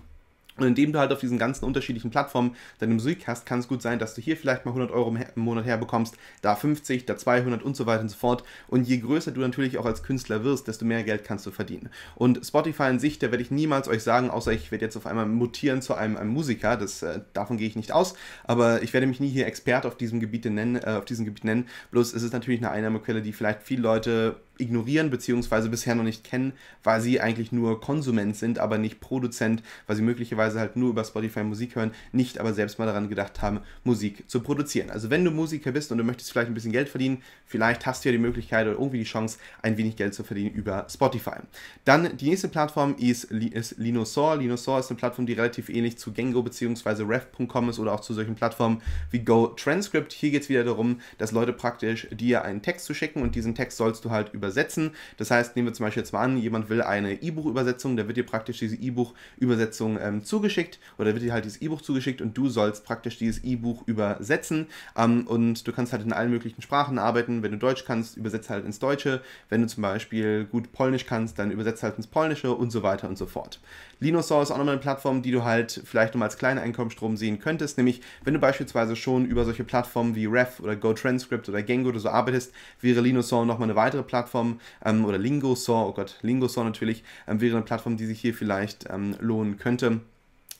Und indem du halt auf diesen ganzen unterschiedlichen Plattformen deine Musik hast, kann es gut sein, dass du hier vielleicht mal 100 Euro im Monat herbekommst, da 50, da 200 und so weiter und so fort. Und je größer du natürlich auch als Künstler wirst, desto mehr Geld kannst du verdienen. Und Spotify in sich, da werde ich niemals euch sagen, außer ich werde jetzt auf einmal mutieren zu einem, einem Musiker, das, äh, davon gehe ich nicht aus, aber ich werde mich nie hier Experte auf diesem Gebiet nennen, äh, auf diesem Gebiet nennen. Bloß ist es natürlich eine Einnahmequelle, die vielleicht viele Leute ignorieren bzw. bisher noch nicht kennen, weil sie eigentlich nur Konsument sind, aber nicht Produzent, weil sie möglicherweise halt nur über Spotify Musik hören, nicht aber selbst mal daran gedacht haben, Musik zu produzieren. Also wenn du Musiker bist und du möchtest vielleicht ein bisschen Geld verdienen, vielleicht hast du ja die Möglichkeit oder irgendwie die Chance, ein wenig Geld zu verdienen über Spotify. Dann die nächste Plattform ist, ist Linosaur. Linosaur ist eine Plattform, die relativ ähnlich zu Gengo bzw. Rev.com ist oder auch zu solchen Plattformen wie GoTranscript. Hier geht es wieder darum, dass Leute praktisch dir einen Text zu schicken und diesen Text sollst du halt über übersetzen. Das heißt, nehmen wir zum Beispiel jetzt mal an, jemand will eine E-Buch-Übersetzung, der wird dir praktisch diese E-Buch-Übersetzung ähm, zugeschickt oder wird dir halt dieses E-Buch zugeschickt und du sollst praktisch dieses E-Buch übersetzen. Ähm, und du kannst halt in allen möglichen Sprachen arbeiten. Wenn du Deutsch kannst, übersetzt halt ins Deutsche. Wenn du zum Beispiel gut Polnisch kannst, dann übersetzt halt ins Polnische und so weiter und so fort. Linosaur ist auch nochmal eine Plattform, die du halt vielleicht nochmal als kleiner Einkommensstrom sehen könntest, nämlich wenn du beispielsweise schon über solche Plattformen wie Ref oder GoTranscript oder Gango oder so arbeitest, wäre Linosaur nochmal eine weitere Plattform Plattform ähm, oder Lingosaw, oh Gott, Lingosaw natürlich, ähm, wäre eine Plattform, die sich hier vielleicht ähm, lohnen könnte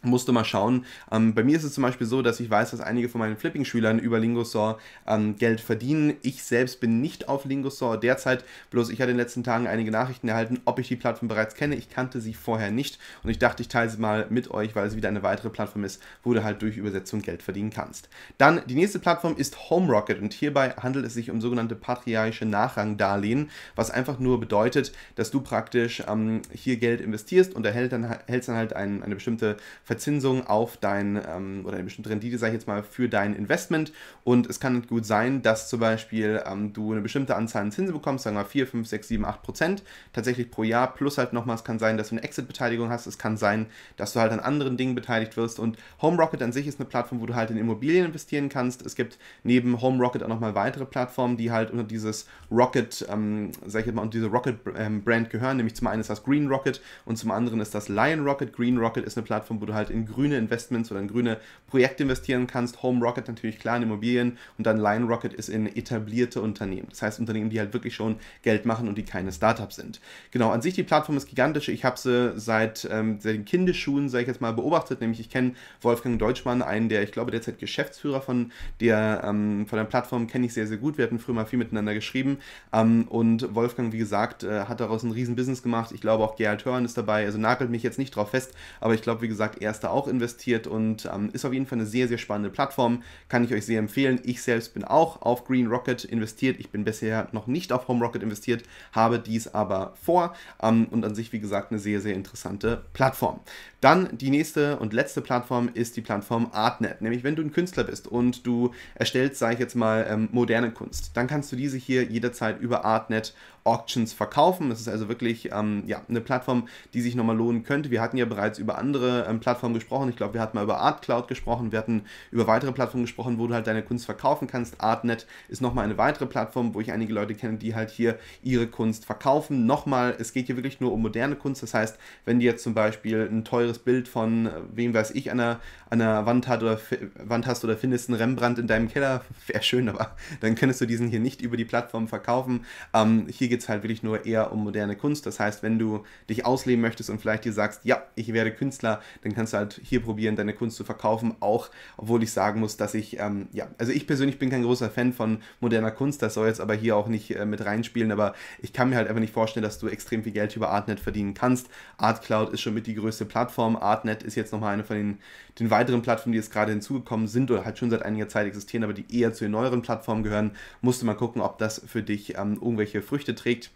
musst du mal schauen. Ähm, bei mir ist es zum Beispiel so, dass ich weiß, dass einige von meinen Flipping-Schülern über Lingosaur ähm, Geld verdienen. Ich selbst bin nicht auf Lingosaur derzeit, bloß ich hatte in den letzten Tagen einige Nachrichten erhalten, ob ich die Plattform bereits kenne. Ich kannte sie vorher nicht und ich dachte, ich teile sie mal mit euch, weil es wieder eine weitere Plattform ist, wo du halt durch Übersetzung Geld verdienen kannst. Dann die nächste Plattform ist HomeRocket und hierbei handelt es sich um sogenannte patriarchische Nachrangdarlehen, was einfach nur bedeutet, dass du praktisch ähm, hier Geld investierst und erhältst dann, dann halt ein, eine bestimmte Ver Verzinsung auf dein ähm, oder eine bestimmte Rendite, sage ich jetzt mal, für dein Investment. Und es kann gut sein, dass zum Beispiel ähm, du eine bestimmte Anzahl an Zinsen bekommst, sagen wir mal 4, 5, 6, 7, 8 Prozent tatsächlich pro Jahr. Plus halt nochmal, es kann sein, dass du eine Exit-Beteiligung hast. Es kann sein, dass du halt an anderen Dingen beteiligt wirst. Und Home Rocket an sich ist eine Plattform, wo du halt in Immobilien investieren kannst. Es gibt neben Home Rocket auch nochmal weitere Plattformen, die halt unter dieses Rocket, ähm, sag ich jetzt mal, unter diese Rocket-Brand ähm, gehören. Nämlich zum einen ist das Green Rocket und zum anderen ist das Lion Rocket. Green Rocket ist eine Plattform, wo du halt halt in grüne Investments oder in grüne Projekte investieren kannst. Home Rocket natürlich klar in Immobilien und dann Lion Rocket ist in etablierte Unternehmen. Das heißt Unternehmen, die halt wirklich schon Geld machen und die keine Startups sind. Genau, an sich die Plattform ist gigantisch. Ich habe sie seit, ähm, seit den Kindesschuhen, sage ich jetzt mal, beobachtet. Nämlich ich kenne Wolfgang Deutschmann, einen der, ich glaube, derzeit Geschäftsführer von der, ähm, von der Plattform, kenne ich sehr, sehr gut. Wir hatten früher mal viel miteinander geschrieben. Ähm, und Wolfgang, wie gesagt, äh, hat daraus ein riesen Business gemacht. Ich glaube auch Gerald Hörn ist dabei. Also nagelt mich jetzt nicht drauf fest, aber ich glaube, wie gesagt, er ist auch investiert und ähm, ist auf jeden Fall eine sehr, sehr spannende Plattform. Kann ich euch sehr empfehlen. Ich selbst bin auch auf Green Rocket investiert. Ich bin bisher noch nicht auf Home Rocket investiert, habe dies aber vor ähm, und an sich, wie gesagt, eine sehr, sehr interessante Plattform. Dann die nächste und letzte Plattform ist die Plattform Artnet. Nämlich, wenn du ein Künstler bist und du erstellst, sage ich jetzt mal, ähm, moderne Kunst, dann kannst du diese hier jederzeit über Artnet Auctions verkaufen. Das ist also wirklich ähm, ja, eine Plattform, die sich nochmal lohnen könnte. Wir hatten ja bereits über andere ähm, Plattformen gesprochen. Ich glaube, wir hatten mal über ArtCloud gesprochen. Wir hatten über weitere Plattformen gesprochen, wo du halt deine Kunst verkaufen kannst. ArtNet ist nochmal eine weitere Plattform, wo ich einige Leute kenne, die halt hier ihre Kunst verkaufen. Nochmal, es geht hier wirklich nur um moderne Kunst. Das heißt, wenn die jetzt zum Beispiel ein teures Bild von, äh, wem weiß ich, an der, an einer Wand, hat oder, Wand hast oder findest einen Rembrandt in deinem Keller, wäre schön, aber dann könntest du diesen hier nicht über die Plattform verkaufen. Ähm, hier geht es halt wirklich nur eher um moderne Kunst. Das heißt, wenn du dich ausleben möchtest und vielleicht dir sagst, ja, ich werde Künstler, dann kannst du halt hier probieren, deine Kunst zu verkaufen. Auch, obwohl ich sagen muss, dass ich, ähm, ja, also ich persönlich bin kein großer Fan von moderner Kunst. Das soll jetzt aber hier auch nicht äh, mit reinspielen. Aber ich kann mir halt einfach nicht vorstellen, dass du extrem viel Geld über Artnet verdienen kannst. Artcloud ist schon mit die größte Plattform. Artnet ist jetzt nochmal eine von den, den weiteren Plattformen, die jetzt gerade hinzugekommen sind oder halt schon seit einiger Zeit existieren, aber die eher zu den neueren Plattformen gehören. Musste mal gucken, ob das für dich ähm, irgendwelche Früchte trägt trägt.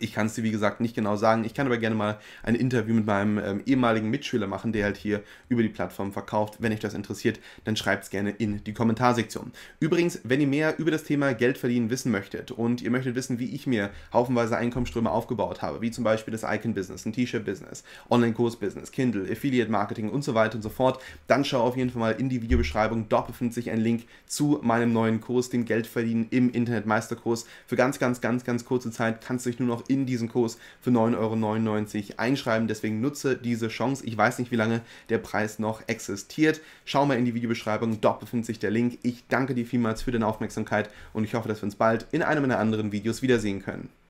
Ich kann es dir, wie gesagt, nicht genau sagen. Ich kann aber gerne mal ein Interview mit meinem ähm, ehemaligen Mitschüler machen, der halt hier über die Plattform verkauft. Wenn euch das interessiert, dann schreibt es gerne in die Kommentarsektion. Übrigens, wenn ihr mehr über das Thema Geld verdienen wissen möchtet und ihr möchtet wissen, wie ich mir haufenweise Einkommensströme aufgebaut habe, wie zum Beispiel das Icon-Business, ein T-Shirt-Business, Online-Kurs-Business, Kindle, Affiliate-Marketing und so weiter und so fort, dann schau auf jeden Fall mal in die Videobeschreibung. Dort befindet sich ein Link zu meinem neuen Kurs, dem Geldverdienen im Internet-Meisterkurs. Für ganz, ganz, ganz, ganz kurze Zeit kannst du dich nur noch in diesen Kurs für 9,99 Euro einschreiben. Deswegen nutze diese Chance. Ich weiß nicht, wie lange der Preis noch existiert. Schau mal in die Videobeschreibung. Dort befindet sich der Link. Ich danke dir vielmals für deine Aufmerksamkeit und ich hoffe, dass wir uns bald in einem meiner anderen Videos wiedersehen können.